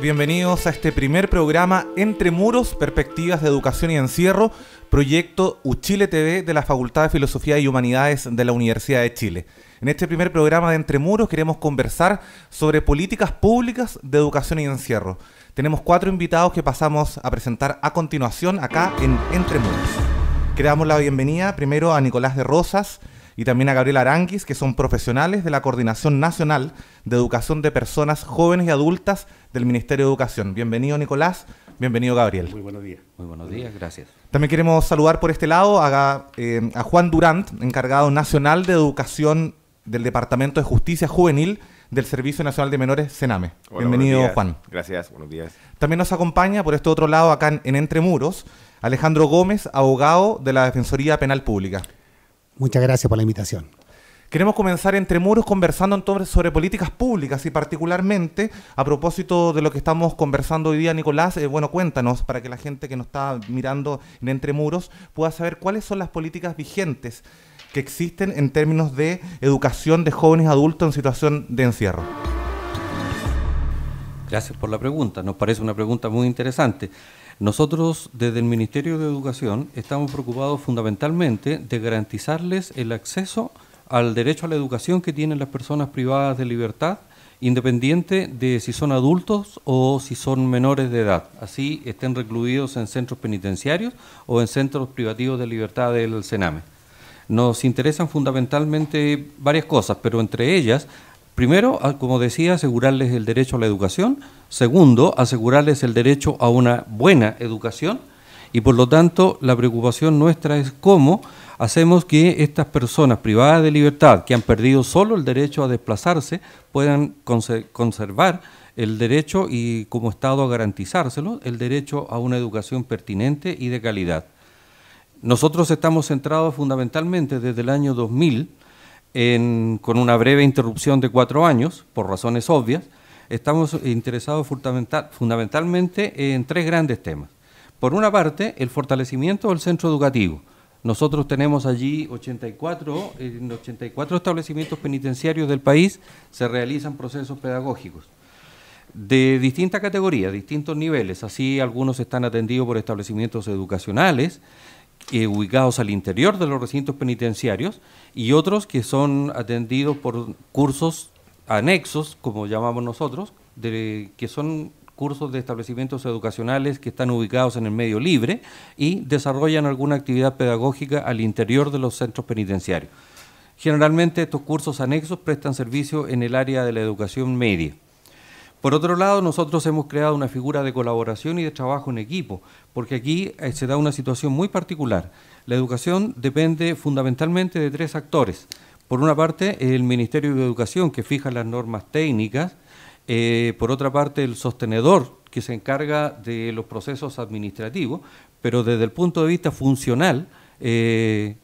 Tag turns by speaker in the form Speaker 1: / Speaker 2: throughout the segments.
Speaker 1: Bienvenidos a este primer programa Entre Muros, Perspectivas de Educación y Encierro, proyecto Uchile TV de la Facultad de Filosofía y Humanidades de la Universidad de Chile. En este primer programa de Entre Muros queremos conversar sobre políticas públicas de educación y encierro. Tenemos cuatro invitados que pasamos a presentar a continuación acá en Entre Muros. Queremos la bienvenida primero a Nicolás de Rosas, y también a Gabriela Aranguis, que son profesionales de la Coordinación Nacional de Educación de Personas Jóvenes y Adultas del Ministerio de Educación. Bienvenido, Nicolás. Bienvenido,
Speaker 2: Gabriel. Muy buenos días. Muy buenos días, gracias.
Speaker 1: También queremos saludar por este lado a, eh, a Juan Durant, encargado nacional de Educación del Departamento de Justicia Juvenil del Servicio Nacional de Menores, CENAME. Bienvenido, Juan.
Speaker 3: Gracias, buenos días.
Speaker 1: También nos acompaña por este otro lado, acá en, en Entre Muros, Alejandro Gómez, abogado de la Defensoría Penal Pública.
Speaker 4: Muchas gracias por la invitación.
Speaker 1: Queremos comenzar entre muros conversando sobre políticas públicas y particularmente a propósito de lo que estamos conversando hoy día, Nicolás, eh, bueno, cuéntanos para que la gente que nos está mirando en entre muros pueda saber cuáles son las políticas vigentes que existen en términos de educación de jóvenes adultos en situación de encierro.
Speaker 2: Gracias por la pregunta, nos parece una pregunta muy interesante. Nosotros desde el Ministerio de Educación estamos preocupados fundamentalmente de garantizarles el acceso al derecho a la educación que tienen las personas privadas de libertad, independiente de si son adultos o si son menores de edad, así estén recluidos en centros penitenciarios o en centros privativos de libertad del Sename. Nos interesan fundamentalmente varias cosas, pero entre ellas Primero, como decía, asegurarles el derecho a la educación. Segundo, asegurarles el derecho a una buena educación. Y por lo tanto, la preocupación nuestra es cómo hacemos que estas personas privadas de libertad, que han perdido solo el derecho a desplazarse, puedan conservar el derecho y como Estado garantizárselo, el derecho a una educación pertinente y de calidad. Nosotros estamos centrados fundamentalmente desde el año 2000 con una breve interrupción de cuatro años, por razones obvias, estamos interesados fundamentalmente en tres grandes temas. Por una parte, el fortalecimiento del centro educativo. Nosotros tenemos allí 84, en 84 establecimientos penitenciarios del país se realizan procesos pedagógicos de distintas categorías, distintos niveles. Así algunos están atendidos por establecimientos educacionales, eh, ubicados al interior de los recintos penitenciarios y otros que son atendidos por cursos anexos, como llamamos nosotros, que son cursos de establecimientos educacionales que están ubicados en el medio libre y desarrollan alguna actividad pedagógica al interior de los centros penitenciarios. Generalmente estos cursos anexos prestan servicio en el área de la educación media. Por otro lado, nosotros hemos creado una figura de colaboración y de trabajo en equipo, porque aquí eh, se da una situación muy particular. La educación depende fundamentalmente de tres actores. Por una parte, el Ministerio de Educación, que fija las normas técnicas. Eh, por otra parte, el sostenedor, que se encarga de los procesos administrativos. Pero desde el punto de vista funcional, eh,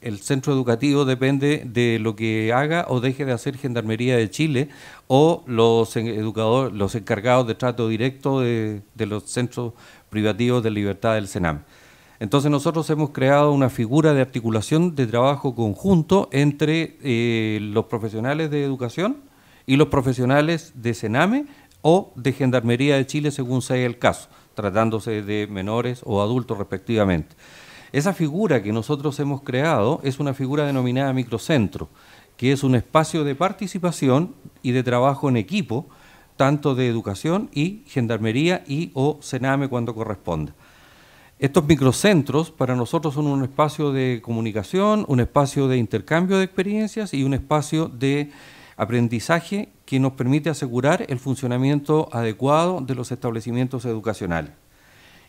Speaker 2: el, centro educativo depende de lo que haga o deje de hacer Gendarmería de Chile o los educadores, los encargados de trato directo de, los centros privativos de libertad del SENAM. Entonces nosotros hemos creado una figura de articulación de trabajo conjunto entre eh, los profesionales de educación y los profesionales de Sename o de Gendarmería de Chile, según sea el caso, tratándose de menores o adultos respectivamente. Esa figura que nosotros hemos creado es una figura denominada microcentro, que es un espacio de participación y de trabajo en equipo, tanto de educación y gendarmería y o cename cuando corresponda. Estos microcentros para nosotros son un espacio de comunicación, un espacio de intercambio de experiencias y un espacio de aprendizaje que nos permite asegurar el funcionamiento adecuado de los establecimientos educacionales.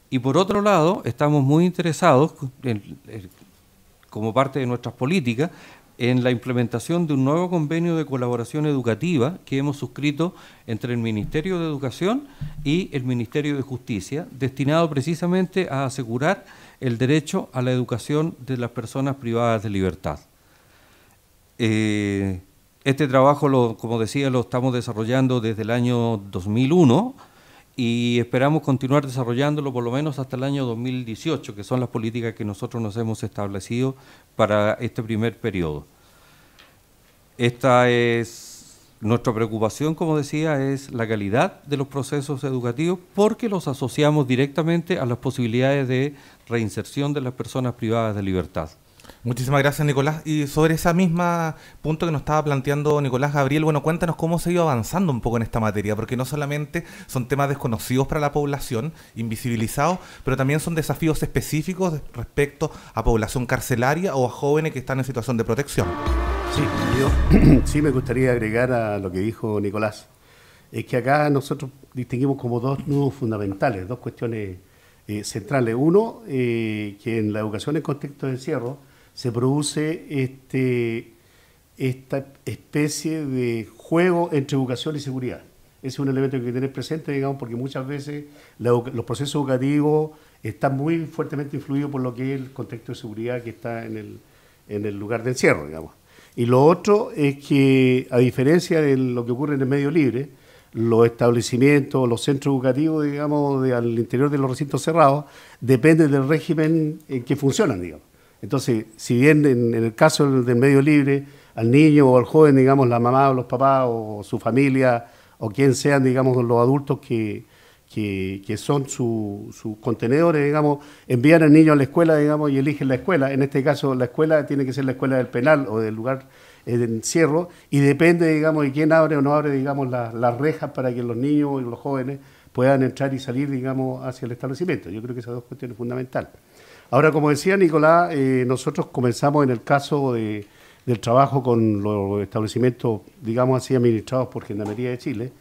Speaker 2: Y por otro lado, estamos muy interesados, eh, como parte de nuestras políticas, en la implementación de un nuevo convenio de colaboración educativa que hemos suscrito entre el Ministerio de Educación y el Ministerio de Justicia, destinado precisamente a asegurar el derecho a la educación de las personas privadas de libertad. Eh, este trabajo, como decía, lo estamos desarrollando desde el año 2001 y esperamos continuar desarrollándolo por lo menos hasta el año 2018, que son las políticas que nosotros nos hemos establecido para este primer periodo. Esta es nuestra preocupación, como decía, es la calidad de los procesos educativos porque los asociamos directamente a las posibilidades de reinserción de las personas privadas de libertad. Muchísimas
Speaker 1: gracias, Nicolás. Y sobre ese misma punto que nos estaba planteando Nicolás Gabriel, bueno, cuéntanos cómo se ha ido avanzando un poco en esta materia, porque no solamente son temas desconocidos para la población, invisibilizados, pero también son desafíos específicos respecto a población carcelaria o a jóvenes que
Speaker 5: están en situación de protección. Sí, yo sí me gustaría agregar a lo que dijo Nicolás. Es que acá nosotros distinguimos como dos nudos fundamentales, dos cuestiones eh, centrales. Uno, eh, que en la educación en contexto de encierro, se produce este, esta especie de juego entre educación y seguridad. Ese es un elemento que hay que tener presente, digamos, porque muchas veces los procesos educativos están muy fuertemente influidos por lo que es el contexto de seguridad que está en el, lugar de encierro, digamos. Y lo otro es que, a diferencia de lo que ocurre en el medio libre, los establecimientos, los centros educativos, digamos, al interior de los recintos cerrados, dependen del régimen en que funcionan, digamos. Entonces, si bien en, el caso del, medio libre, al niño o al joven, digamos, la mamá o los papás o, su familia o quien sean, digamos, los adultos que, que, son sus contenedores, digamos, envían al niño a la escuela, digamos, y eligen la escuela. En este caso, la escuela tiene que ser la escuela del penal o del lugar eh, de encierro y depende, digamos, de quién abre o no abre, digamos, las rejas para que los niños y los jóvenes puedan entrar y salir, digamos, hacia el establecimiento. Yo creo que esas dos cuestiones fundamentales. Ahora, como decía Nicolás, eh, nosotros comenzamos en el caso del trabajo con los establecimientos, digamos así, administrados por Gendarmería de Chile.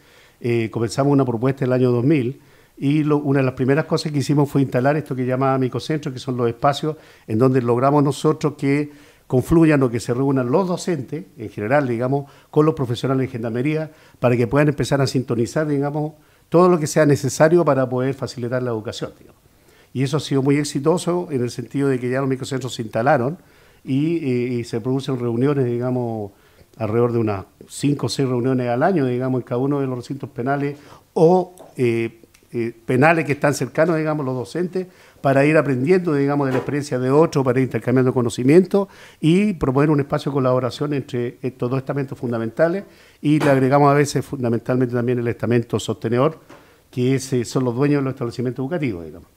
Speaker 5: Eh, comenzamos una propuesta en el año 2000 y una de las primeras cosas que hicimos fue instalar esto que llamaba micocentro, que son los espacios en donde logramos nosotros que confluyan o que se reúnan los docentes, en general, digamos, con los profesionales de gendarmería, para que puedan empezar a sintonizar, digamos, todo lo que sea necesario para poder facilitar la educación, digamos. Y eso ha sido muy exitoso en el sentido de que ya los microcentros se instalaron y, eh, se producen reuniones, digamos, alrededor de unas 5 o 6 reuniones al año, digamos, en cada uno de los recintos penales o eh, eh, penales que están cercanos, digamos, los docentes, para ir aprendiendo, digamos, de la experiencia de otros, para ir intercambiando conocimiento y proponer un espacio de colaboración entre estos dos estamentos fundamentales y le agregamos a veces fundamentalmente también el estamento sostenedor, que es, son los dueños de los establecimientos educativos, digamos.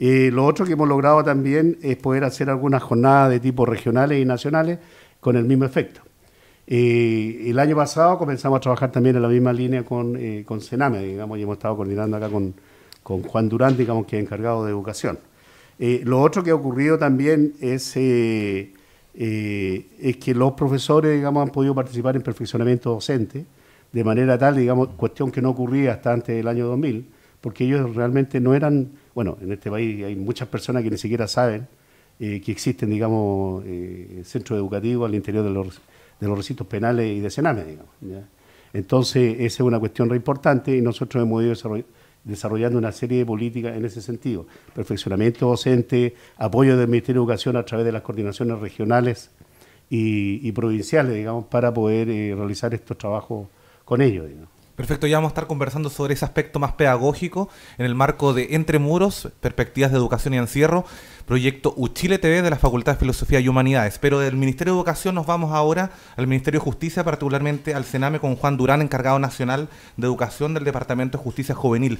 Speaker 5: Eh, lo otro que hemos logrado también es poder hacer algunas jornadas de tipo regionales y nacionales con el mismo efecto. Eh, el año pasado comenzamos a trabajar también en la misma línea con, eh, con Sename, digamos, y hemos estado coordinando acá con, con Juan Durán, digamos, que es encargado de educación. lo otro que ha ocurrido también es, es que los profesores, digamos, han podido participar en perfeccionamiento docente de manera tal, digamos, cuestión que no ocurría hasta antes del año 2000, porque ellos realmente no eran bueno, en este país hay muchas personas que ni siquiera saben eh, que existen, digamos, eh, centros educativos al interior de los, de los recintos penales y de Sename, digamos. Entonces, esa es una cuestión re importante y nosotros hemos ido desarrollando una serie de políticas en ese sentido. Perfeccionamiento docente, apoyo del Ministerio de Educación a través de las coordinaciones regionales y, provinciales, digamos, para poder eh, realizar estos trabajos con ellos,
Speaker 1: digamos. Perfecto, ya vamos a estar conversando sobre ese aspecto más pedagógico en el marco de Entre Muros, Perspectivas de Educación y Encierro, proyecto Uchile TV de la Facultad de Filosofía y Humanidades. Pero del Ministerio de Educación nos vamos ahora al Ministerio de Justicia, particularmente al CENAME con Juan Durán, encargado nacional de Educación del Departamento de Justicia Juvenil.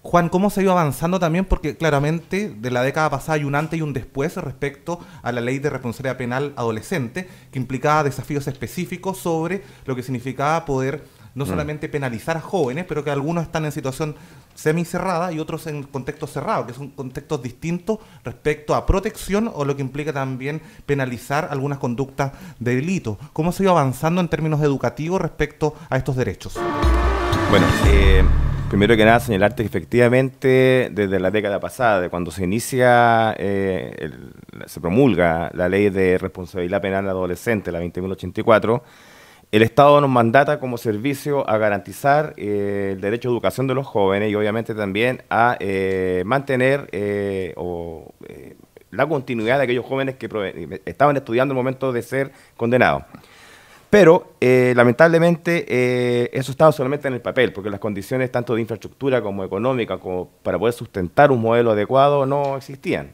Speaker 1: Juan, ¿cómo se ha ido avanzando también? Porque claramente de la década pasada hay un antes y un después respecto a la ley de responsabilidad penal adolescente, que implicaba desafíos específicos sobre lo que significaba poder no mm. solamente penalizar a jóvenes, pero que algunos están en situación semi-cerrada y otros en contexto cerrado, que son contextos distintos respecto a protección o lo que implica también penalizar algunas conductas de delito. ¿Cómo se ha ido avanzando en términos educativos respecto a estos derechos?
Speaker 3: Bueno, eh, primero que nada señalarte que efectivamente desde la década pasada, de cuando se inicia, eh, se promulga la ley de responsabilidad penal adolescente, la 20.084, el Estado nos mandata como servicio a garantizar eh, el derecho a educación de los jóvenes y obviamente también a eh, mantener eh, o, la continuidad de aquellos jóvenes que estaban estudiando en el momento de ser condenados. Pero lamentablemente eso estaba solamente en el papel, porque las condiciones tanto de infraestructura como económica como para poder sustentar un modelo adecuado no existían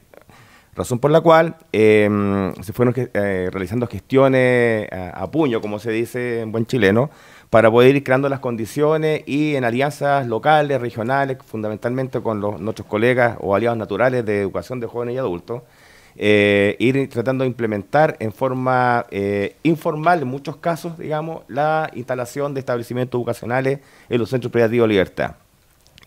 Speaker 3: razón por la cual em, se fueron eh, realizando gestiones a, puño, como se dice en buen chileno, para poder ir creando las condiciones y en alianzas locales, regionales, fundamentalmente con nuestros colegas o aliados naturales de educación de jóvenes y adultos, eh, ir tratando de implementar en forma eh, informal, en muchos casos, digamos, la instalación de establecimientos educacionales en los centros privativos de libertad.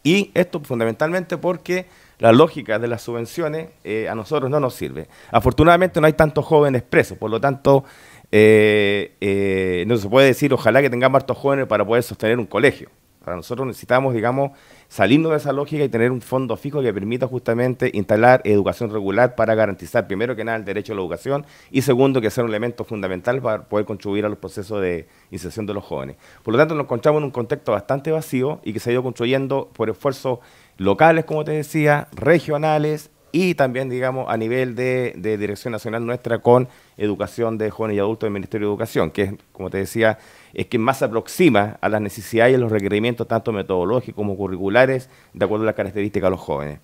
Speaker 3: Y esto fundamentalmente porque la lógica de las subvenciones eh, a nosotros no nos sirve. Afortunadamente no hay tantos jóvenes presos, por lo tanto eh, eh, no se puede decir ojalá que tengamos hartos jóvenes para poder sostener un colegio. Para nosotros necesitamos, digamos, salirnos de esa lógica y tener un fondo fijo que permita justamente instalar educación regular para garantizar primero que nada el derecho a la educación y segundo que sea un elemento fundamental para poder contribuir a los procesos de inserción de los jóvenes. Por lo tanto, nos encontramos en un contexto bastante vacío y que se ha ido construyendo por esfuerzo locales, como te decía, regionales y también, digamos, a nivel de, dirección nacional nuestra con educación de jóvenes y adultos del Ministerio de Educación, que es, como te decía, es que más se aproxima a las necesidades y a los requerimientos tanto metodológicos como curriculares, de acuerdo a las características de los jóvenes.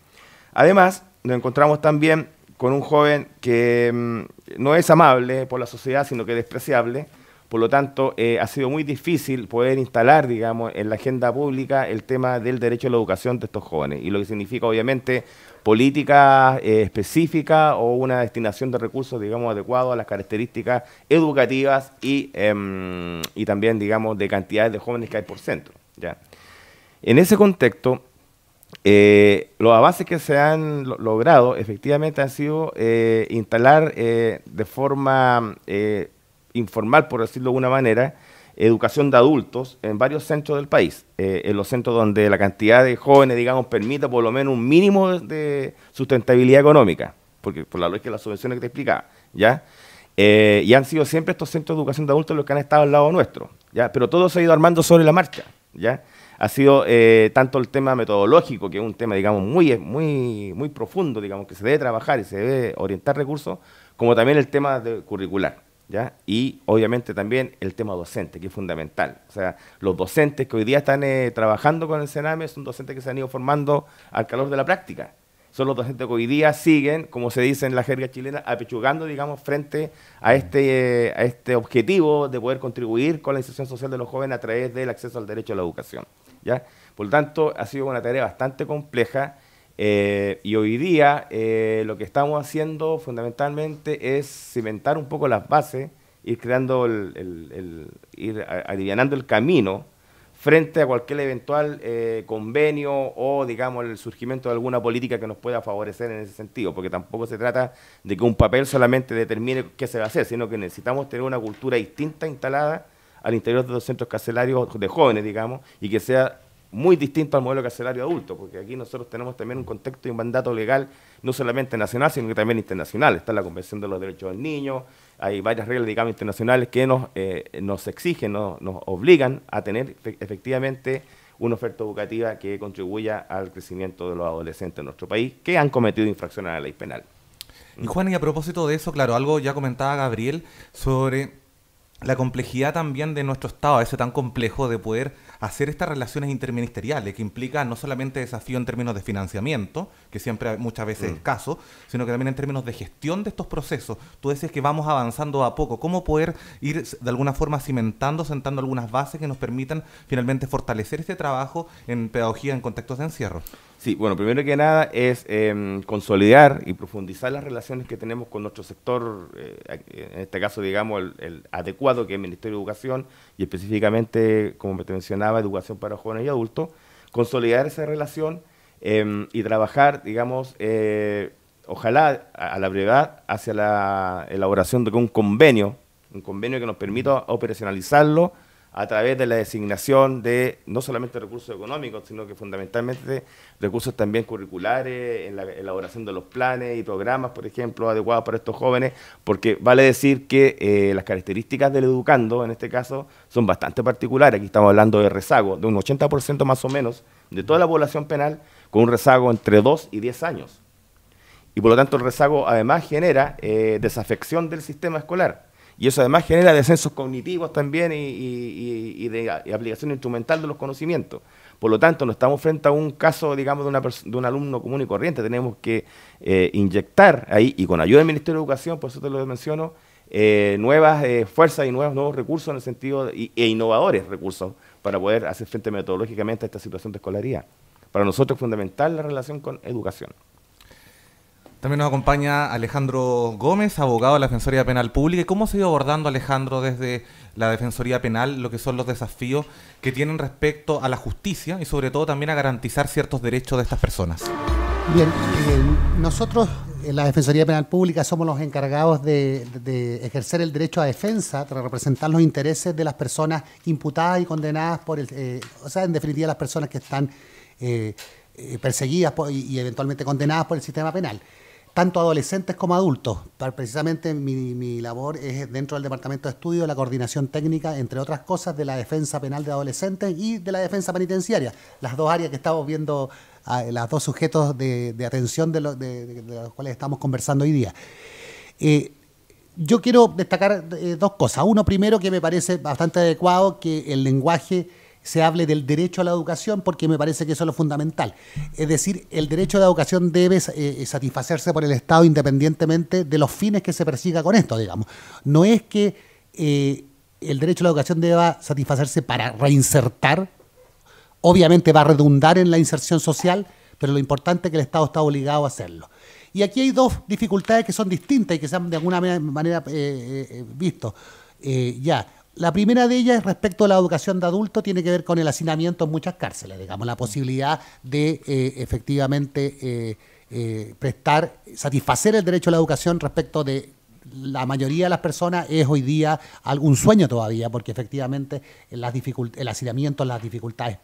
Speaker 3: Además, nos encontramos también con un joven que mm, no es amable por la sociedad, sino que es despreciable, por lo tanto, eh, ha sido muy difícil poder instalar, digamos, en la agenda pública el tema del derecho a la educación de estos jóvenes y lo que significa, obviamente, política eh, específica o una destinación de recursos, digamos, adecuados a las características educativas em, y, también, digamos, de cantidades de jóvenes que hay por centro. ¿ya? En ese contexto, eh, los avances que se han logrado efectivamente han sido instalar de forma informal, por decirlo de una manera, educación de adultos en varios centros del país, eh, en los centros donde la cantidad de jóvenes, digamos, permita por lo menos un mínimo de sustentabilidad económica, porque por la lógica de las subvenciones que te explicaba, ¿ya? Eh, y han sido siempre estos centros de educación de adultos los que han estado al lado nuestro, ¿ya? Pero todo se ha ido armando sobre la marcha, ¿ya? Ha sido eh, tanto el tema metodológico, que es un tema, digamos, muy, muy, muy profundo, digamos, que se debe trabajar y se debe orientar recursos, como también el tema de curricular, y obviamente también el tema docente, que es fundamental. O sea, los docentes que hoy día están eh, trabajando con el Sename son docentes que se han ido formando al calor de la práctica. Son los docentes que hoy día siguen, como se dice en la jerga chilena, apechugando, digamos, frente a este, eh, a este objetivo de poder contribuir con la inserción social de los jóvenes a través del acceso al derecho a la educación. ¿ya? Por tanto, ha sido una tarea bastante compleja eh, y hoy día eh, lo que estamos haciendo fundamentalmente es cimentar un poco las bases, ir creando, el, ir adivinando el camino frente a cualquier eventual eh, convenio o, digamos, el surgimiento de alguna política que nos pueda favorecer en ese sentido, porque tampoco se trata de que un papel solamente determine qué se va a hacer, sino que necesitamos tener una cultura distinta instalada al interior de los centros carcelarios de jóvenes, digamos, y que sea muy distinto al modelo carcelario adulto, porque aquí nosotros tenemos también un contexto y un mandato legal no solamente nacional, sino que también internacional. Está la Convención de los Derechos del Niño, hay varias reglas, digamos, internacionales que nos, eh, nos exigen, nos obligan a tener efectivamente una oferta educativa que contribuya al crecimiento de los adolescentes en nuestro país que han cometido infracciones a la ley penal.
Speaker 1: Y Juan, y a propósito de eso, claro, algo ya comentaba Gabriel sobre la complejidad también de nuestro Estado, ese tan complejo de poder hacer estas relaciones interministeriales, que implica no solamente desafío en términos de financiamiento, que siempre muchas veces mm. es caso, sino que también en términos de gestión de estos procesos. Tú decías que vamos avanzando a poco, ¿cómo poder ir de alguna forma cimentando, sentando algunas bases que nos permitan finalmente fortalecer este trabajo en pedagogía en contextos de encierro?
Speaker 3: Sí, bueno, primero que nada es em, consolidar y profundizar las relaciones que tenemos con nuestro sector, eh, en este caso, digamos, el, adecuado que es el Ministerio de Educación y específicamente, como te mencionaba, Educación para Jóvenes y Adultos, consolidar esa relación em, y trabajar, digamos, eh, ojalá a la brevedad hacia la elaboración de un convenio, un convenio que nos permita operacionalizarlo a través de la designación de no solamente recursos económicos, sino que fundamentalmente recursos también curriculares, en la elaboración de los planes y programas, por ejemplo, adecuados para estos jóvenes, porque vale decir que eh, las características del educando, en este caso, son bastante particulares. Aquí estamos hablando de rezago, de un 80% más o menos de toda la población penal, con un rezago entre 2 y 10 años. Y por lo tanto el rezago además genera eh, desafección del sistema escolar y eso además genera descensos cognitivos también y, de aplicación instrumental de los conocimientos. Por lo tanto, no estamos frente a un caso, digamos, de, una de un alumno común y corriente. Tenemos que eh, inyectar ahí, y con ayuda del Ministerio de Educación, por eso te lo menciono, eh, nuevas eh, fuerzas y nuevos, nuevos recursos en el sentido, e innovadores recursos, para poder hacer frente metodológicamente a esta situación de escolaridad. Para nosotros es fundamental la relación con educación.
Speaker 1: También nos acompaña Alejandro Gómez, abogado de la Defensoría Penal Pública. ¿Cómo se ha ido abordando, Alejandro, desde la Defensoría Penal lo que son los desafíos que tienen respecto a la justicia y sobre todo también a garantizar ciertos derechos de estas personas?
Speaker 4: Bien, eh, nosotros en la Defensoría Penal Pública somos los encargados de, ejercer el derecho a defensa de representar los intereses de las personas imputadas y condenadas por eh, o sea, en definitiva las personas que están eh, perseguidas y eventualmente condenadas por el sistema penal tanto adolescentes como adultos. Precisamente mi, labor es dentro del Departamento de Estudio, la coordinación técnica, entre otras cosas, de la defensa penal de adolescentes y de la defensa penitenciaria, las dos áreas que estamos viendo, ah, los dos sujetos de, atención de, los cuales estamos conversando hoy día. Eh, yo quiero destacar eh, dos cosas. Uno, primero, que me parece bastante adecuado que el lenguaje se hable del derecho a la educación, porque me parece que eso es lo fundamental. Es decir, el derecho a la educación debe eh, eh, satisfacerse por el Estado independientemente de los fines que se persiga con esto, digamos. No es que eh, el derecho a la educación deba satisfacerse para reinsertar, obviamente va a redundar en la inserción social, pero lo importante es que el Estado está obligado a hacerlo. Y aquí hay dos dificultades que son distintas y que se han de alguna manera visto. ya, la primera de ellas respecto a la educación de adultos tiene que ver con el hacinamiento en muchas cárceles, digamos, la posibilidad de eh, efectivamente eh, eh, prestar, satisfacer el derecho a la educación respecto de la mayoría de las personas es hoy día algún sueño todavía, porque efectivamente las el hacinamiento, las dificultades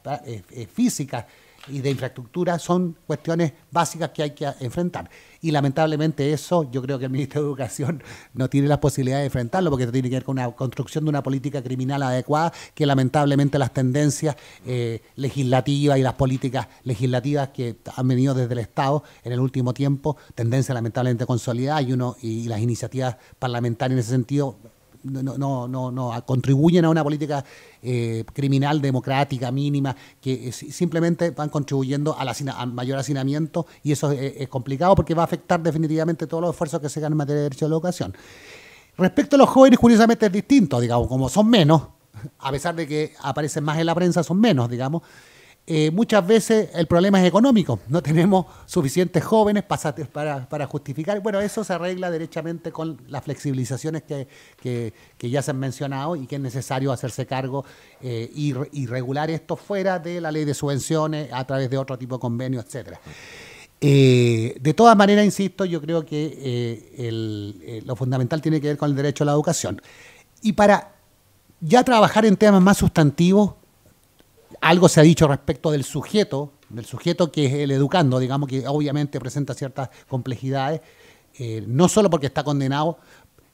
Speaker 4: físicas y de infraestructura son cuestiones básicas que hay que enfrentar. Y lamentablemente eso, yo creo que el ministerio de Educación no tiene las posibilidades de enfrentarlo, porque tiene que ver con la construcción de una política criminal adecuada, que lamentablemente las tendencias eh, legislativas y las políticas legislativas que han venido desde el Estado en el último tiempo, tendencia lamentablemente consolidada, y uno, y las iniciativas parlamentarias en ese sentido no, no, no, no contribuyen a una política eh, criminal democrática mínima, que eh, simplemente van contribuyendo a, mayor hacinamiento y eso eh, es, complicado porque va a afectar definitivamente todos los esfuerzos que se hagan en materia de derecho de la educación. Respecto a los jóvenes, curiosamente es distinto, digamos, como son menos, a pesar de que aparecen más en la prensa, son menos, digamos. Eh, muchas veces el problema es económico. No tenemos suficientes jóvenes para, para, justificar. Bueno, eso se arregla derechamente con las flexibilizaciones que, ya se han mencionado y que es necesario hacerse cargo eh, y, regular esto fuera de la ley de subvenciones a través de otro tipo de convenios, etcétera. Eh, de todas maneras, insisto, yo creo que lo fundamental tiene que ver con el derecho a la educación. Y para ya trabajar en temas más sustantivos, algo se ha dicho respecto del sujeto, del sujeto que es el educando, digamos que obviamente presenta ciertas complejidades, eh, no solo porque está condenado,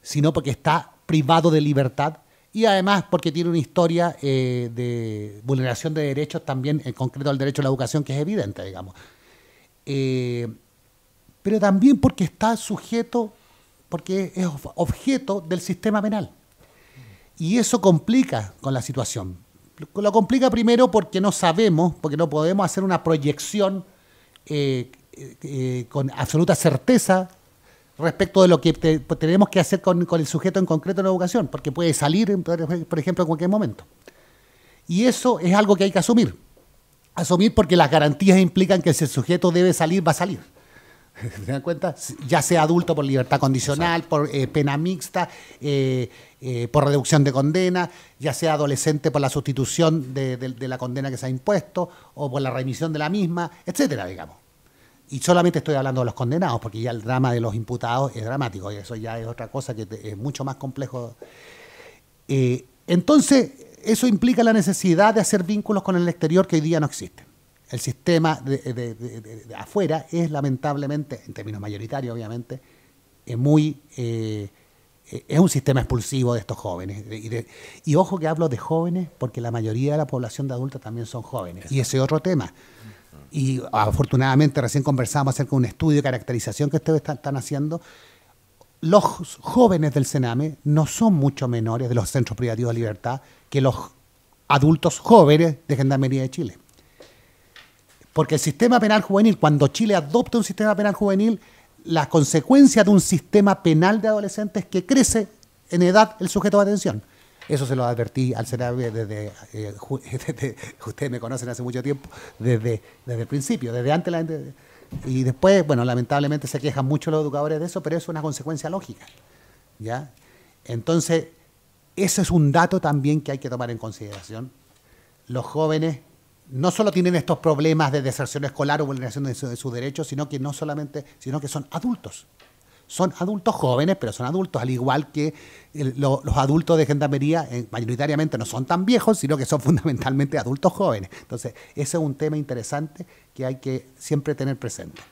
Speaker 4: sino porque está privado de libertad y además porque tiene una historia eh, de vulneración de derechos también, en concreto el derecho a la educación, que es evidente, digamos. Eh, pero también porque está sujeto, porque es objeto del sistema penal. Y eso complica con la situación, lo complica primero porque no sabemos, porque no podemos hacer una proyección eh, eh, con absoluta certeza respecto de lo que pues, tenemos que hacer con, con, el sujeto en concreto en la educación, porque puede salir, por ejemplo, en cualquier momento. Y eso es algo que hay que asumir. Asumir porque las garantías implican que si el sujeto debe salir, va a salir. ¿Se dan cuenta? Ya sea adulto por libertad condicional, por eh, pena mixta, eh, eh, por reducción de condena, ya sea adolescente por la sustitución de, la condena que se ha impuesto o por la remisión de la misma, etcétera, digamos. Y solamente estoy hablando de los condenados, porque ya el drama de los imputados es dramático y eso ya es otra cosa que es mucho más complejo. entonces, eso implica la necesidad de hacer vínculos con el exterior que hoy día no existen. El sistema de, afuera es lamentablemente, en términos mayoritarios obviamente, es eh, muy... Eh, eh, es un sistema expulsivo de estos jóvenes. Y, ojo que hablo de jóvenes porque la mayoría de la población de adultos también son jóvenes. Y ese otro tema. Y afortunadamente recién conversamos acerca de un estudio de caracterización que ustedes están, haciendo. Los jóvenes del Sename no son mucho menores de los centros privativos de libertad que los adultos jóvenes de Gendarmería de Chile. Porque el sistema penal juvenil, cuando Chile adopta un sistema penal juvenil, la consecuencia de un sistema penal de adolescentes es que crece en edad el sujeto de atención. Eso se lo advertí al CNAB eh, desde, ustedes me conocen hace mucho tiempo, desde, desde el principio, desde antes y después, bueno, lamentablemente se quejan mucho los educadores de eso, pero es una consecuencia lógica, ¿ya? Entonces, ese es un dato también que hay que tomar en consideración. Los jóvenes no solo tienen estos problemas de deserción escolar o vulneración de, sus derechos, sino que no solamente, sino que son adultos. Son adultos jóvenes, pero son adultos, al igual que los adultos de gendarmería eh, mayoritariamente no son tan viejos, sino que son fundamentalmente adultos jóvenes. Entonces, ese es un tema interesante que hay que siempre tener presente.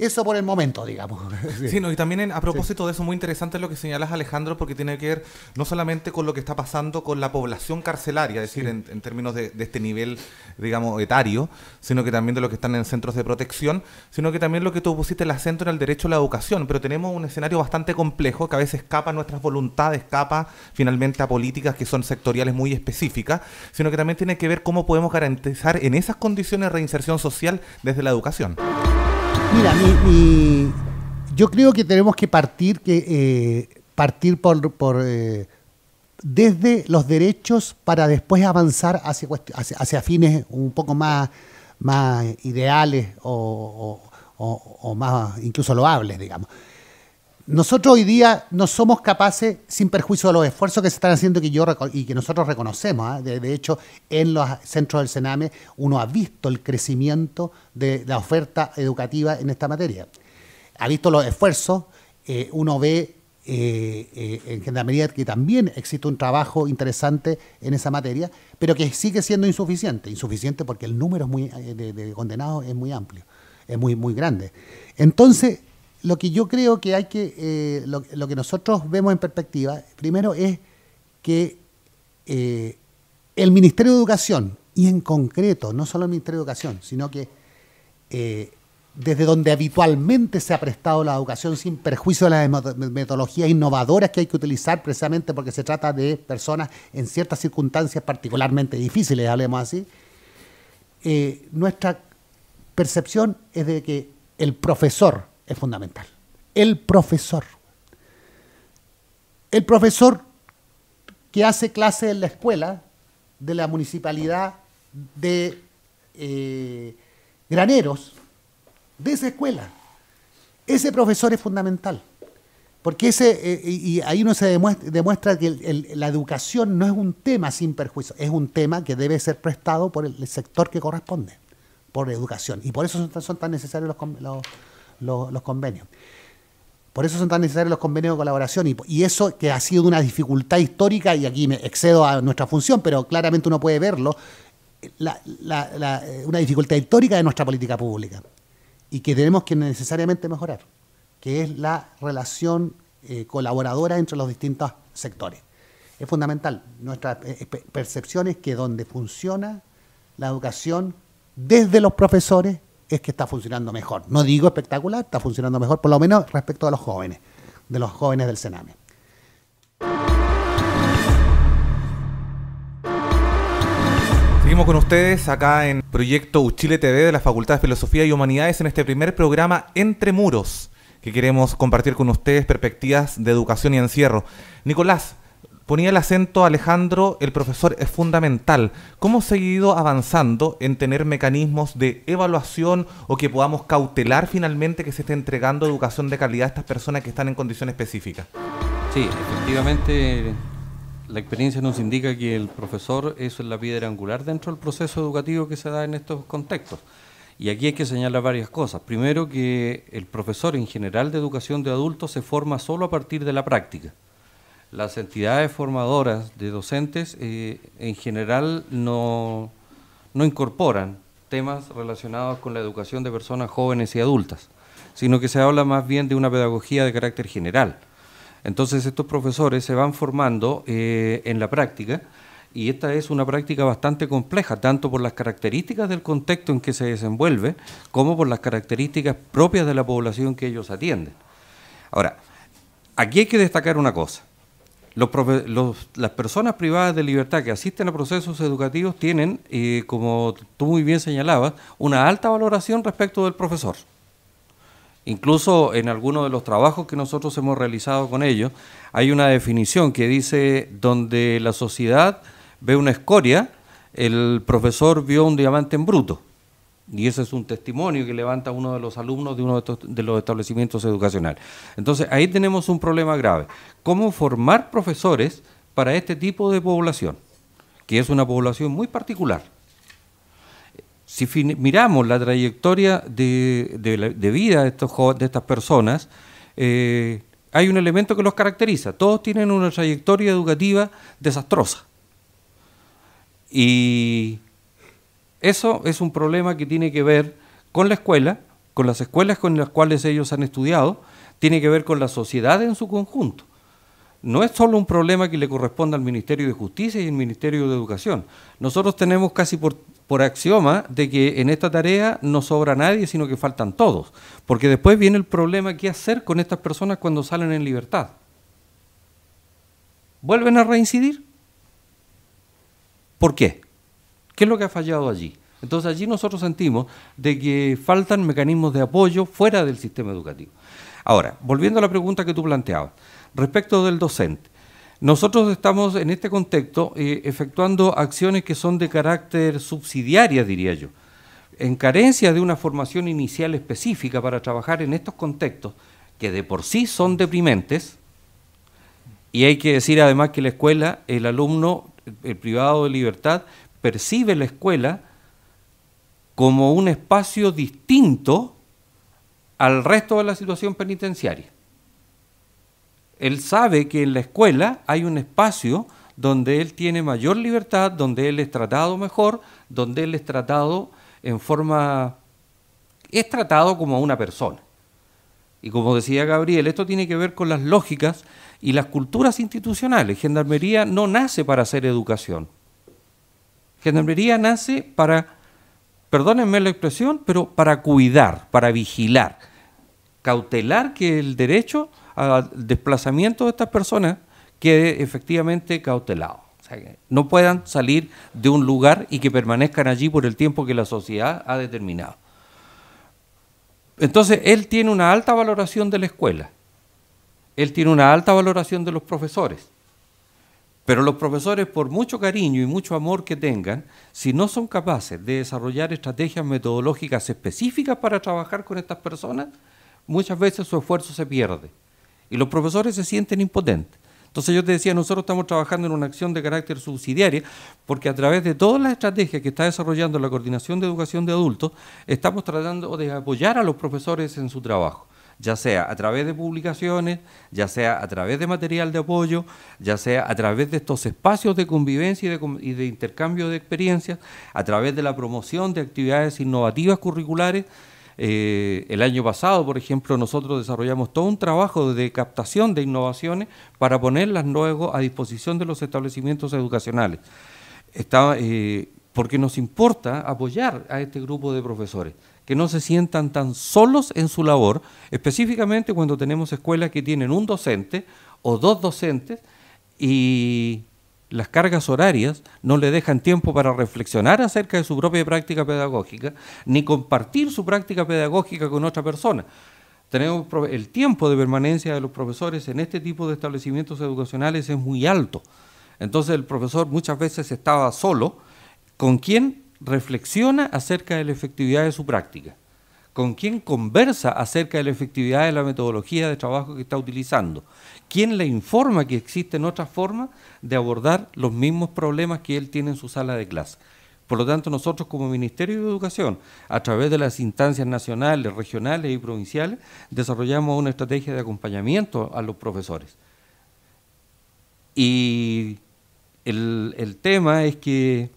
Speaker 4: Eso por el momento,
Speaker 1: digamos. Sí, y también a propósito de eso, muy interesante lo que señalas, Alejandro, porque tiene que ver no solamente con lo que está pasando con la población carcelaria, es decir, en, términos de, este nivel, digamos, etario, sino que también de los que están en centros de protección, sino que también lo que tú pusiste el acento en el derecho a la educación, pero tenemos un escenario bastante complejo que a veces escapa nuestras voluntades, escapa finalmente a políticas que son sectoriales muy específicas, sino que también tiene que ver cómo podemos garantizar en esas condiciones reinserción social desde la educación.
Speaker 3: Mira,
Speaker 4: yo creo que tenemos que partir, que, eh, partir por, por eh, desde los derechos para después avanzar hacia, hacia, fines un poco más, ideales o, o más incluso loables, digamos. Nosotros hoy día no somos capaces, sin perjuicio de los esfuerzos que se están haciendo y que nosotros reconocemos, ¿ah? de, hecho, en los centros del CENAME, uno ha visto el crecimiento de la oferta educativa en esta materia. Ha visto los esfuerzos, eh, uno ve eh, eh, en la que también existe un trabajo interesante en esa materia, pero que sigue siendo insuficiente, insuficiente porque el número de, de condenados es muy amplio, es muy, muy grande. Entonces, lo que yo creo que hay que, eh, lo, que nosotros vemos en perspectiva, primero es que eh, el Ministerio de Educación, y en concreto, no solo el Ministerio de Educación, sino que eh, desde donde habitualmente se ha prestado la educación sin perjuicio de las metodologías innovadoras que hay que utilizar precisamente porque se trata de personas en ciertas circunstancias particularmente difíciles, hablemos así, nuestra percepción es de que el profesor, es fundamental. El profesor. El profesor que hace clase en la escuela de la municipalidad de eh, Graneros, de esa escuela. Ese profesor es fundamental. Porque ese, eh, y ahí uno se demuestra, que la educación no es un tema sin perjuicio, es un tema que debe ser prestado por el, sector que corresponde, por educación. Y por eso son, tan necesarios los, los los, convenios. Por eso son tan necesarios los convenios de colaboración y, eso que ha sido una dificultad histórica, y aquí me excedo a nuestra función, pero claramente uno puede verlo, eh, una dificultad histórica de nuestra política pública y que tenemos que necesariamente mejorar, que es la relación eh, colaboradora entre los distintos sectores. Es fundamental. Nuestra eh, percepción es que donde funciona la educación desde los profesores es que está funcionando mejor. No digo espectacular, está funcionando mejor, por lo menos respecto a los jóvenes, de los jóvenes del Sename.
Speaker 1: Seguimos con ustedes acá en Proyecto Uchile TV de la Facultad de Filosofía y Humanidades en este primer programa Entre Muros, que queremos compartir con ustedes perspectivas de educación y encierro. Nicolás, ponía el acento Alejandro, el profesor es fundamental. ¿Cómo se ha ido avanzando en tener mecanismos de evaluación o que podamos cautelar finalmente que se esté entregando educación de calidad a estas personas que están en condiciones específicas?
Speaker 2: Sí, efectivamente la experiencia nos indica que el profesor es la piedra angular dentro del proceso educativo que se da en estos contextos. Y aquí hay que señalar varias cosas. Primero, que el profesor en general de educación de adultos se forma solo a partir de la práctica las entidades formadoras de docentes eh, en general no, incorporan temas relacionados con la educación de personas jóvenes y adultas, sino que se habla más bien de una pedagogía de carácter general. Entonces estos profesores se van formando eh, en la práctica y esta es una práctica bastante compleja, tanto por las características del contexto en que se desenvuelve, como por las características propias de la población que ellos atienden. Ahora, aquí hay que destacar una cosa las personas privadas de libertad que asisten a procesos educativos tienen, eh, como tú muy bien señalabas, una alta valoración respecto del profesor. Incluso en algunos de los trabajos que nosotros hemos realizado con ellos, hay una definición que dice donde la sociedad ve una escoria, el profesor vio un diamante en bruto. Y ese es un testimonio que levanta uno de los alumnos de uno de, los establecimientos educacionales. Entonces, ahí tenemos un problema grave. ¿Cómo formar profesores para este tipo de población? Que es una población muy particular. Si miramos la trayectoria de, vida de, estas personas, eh, hay un elemento que los caracteriza. Todos tienen una trayectoria educativa desastrosa. Y eso es un problema que tiene que ver con la escuela, con las escuelas con las cuales ellos han estudiado, tiene que ver con la sociedad en su conjunto. No es solo un problema que le corresponda al Ministerio de Justicia y al Ministerio de Educación. Nosotros tenemos casi por, por axioma de que en esta tarea no sobra nadie, sino que faltan todos. Porque después viene el problema qué hacer con estas personas cuando salen en libertad. ¿Vuelven a reincidir? ¿Por qué? ¿Qué es lo que ha fallado allí? Entonces allí nosotros sentimos de que faltan mecanismos de apoyo fuera del sistema educativo. Ahora, volviendo a la pregunta que tú planteabas, respecto del docente, nosotros estamos en este contexto eh, efectuando acciones que son de carácter subsidiaria, diría yo. En carencia de una formación inicial específica para trabajar en estos contextos, que de por sí son deprimentes, y hay que decir además que la escuela, el alumno, el privado de libertad, percibe la escuela como un espacio distinto al resto de la situación penitenciaria. Él sabe que en la escuela hay un espacio donde él tiene mayor libertad, donde él es tratado mejor, donde él es tratado en forma... es tratado como una persona. Y como decía Gabriel, esto tiene que ver con las lógicas y las culturas institucionales. Gendarmería no nace para hacer educación. Gendarmería nace para, perdónenme la expresión, pero para cuidar, para vigilar, cautelar que el derecho al desplazamiento de estas personas quede efectivamente cautelado. O sea, que no puedan salir de un lugar y que permanezcan allí por el tiempo que la sociedad ha determinado. Entonces, él tiene una alta valoración de la escuela, él tiene una alta valoración de los profesores, pero los profesores, por mucho cariño y mucho amor que tengan, si no son capaces de desarrollar estrategias metodológicas específicas para trabajar con estas personas, muchas veces su esfuerzo se pierde. Y los profesores se sienten impotentes. Entonces yo te decía, nosotros estamos trabajando en una acción de carácter subsidiaria, porque a través de todas las estrategias que está desarrollando la Coordinación de Educación de Adultos, estamos tratando de apoyar a los profesores en su trabajo ya sea a través de publicaciones, ya sea a través de material de apoyo, ya sea a través de estos espacios de convivencia y de, intercambio de experiencias, a través de la promoción de actividades innovativas curriculares. Eh, el año pasado, por ejemplo, nosotros desarrollamos todo un trabajo de captación de innovaciones para ponerlas luego a disposición de los establecimientos educacionales. Eh, porque nos importa apoyar a este grupo de profesores que no se sientan tan solos en su labor, específicamente cuando tenemos escuelas que tienen un docente o dos docentes y las cargas horarias no le dejan tiempo para reflexionar acerca de su propia práctica pedagógica, ni compartir su práctica pedagógica con otra persona. Tenemos el tiempo de permanencia de los profesores en este tipo de establecimientos educacionales es muy alto. Entonces el profesor muchas veces estaba solo. ¿Con quién? reflexiona acerca de la efectividad de su práctica, con quién conversa acerca de la efectividad de la metodología de trabajo que está utilizando, quién le informa que existen otras formas de abordar los mismos problemas que él tiene en su sala de clase. Por lo tanto, nosotros como Ministerio de Educación, a través de las instancias nacionales, regionales y provinciales, desarrollamos una estrategia de acompañamiento a los profesores. Y el, el tema es que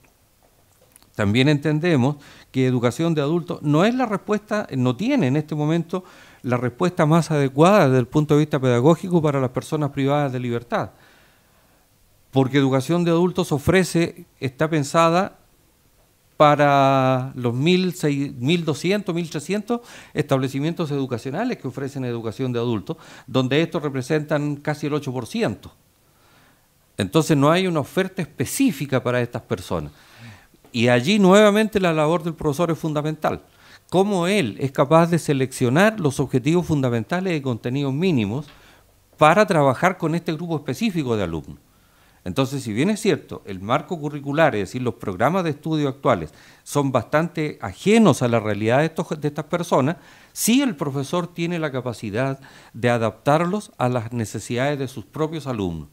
Speaker 2: también entendemos que educación de adultos no es la respuesta, no tiene en este momento la respuesta más adecuada desde el punto de vista pedagógico para las personas privadas de libertad. Porque educación de adultos ofrece, está pensada para los 1.200, 1.300 establecimientos educacionales que ofrecen educación de adultos, donde estos representan casi el 8%. Entonces no hay una oferta específica para estas personas. Y allí nuevamente la labor del profesor es fundamental. Cómo él es capaz de seleccionar los objetivos fundamentales de contenidos mínimos para trabajar con este grupo específico de alumnos. Entonces, si bien es cierto, el marco curricular, es decir, los programas de estudio actuales, son bastante ajenos a la realidad de, estas personas, si el profesor tiene la capacidad de adaptarlos a las necesidades de sus propios alumnos.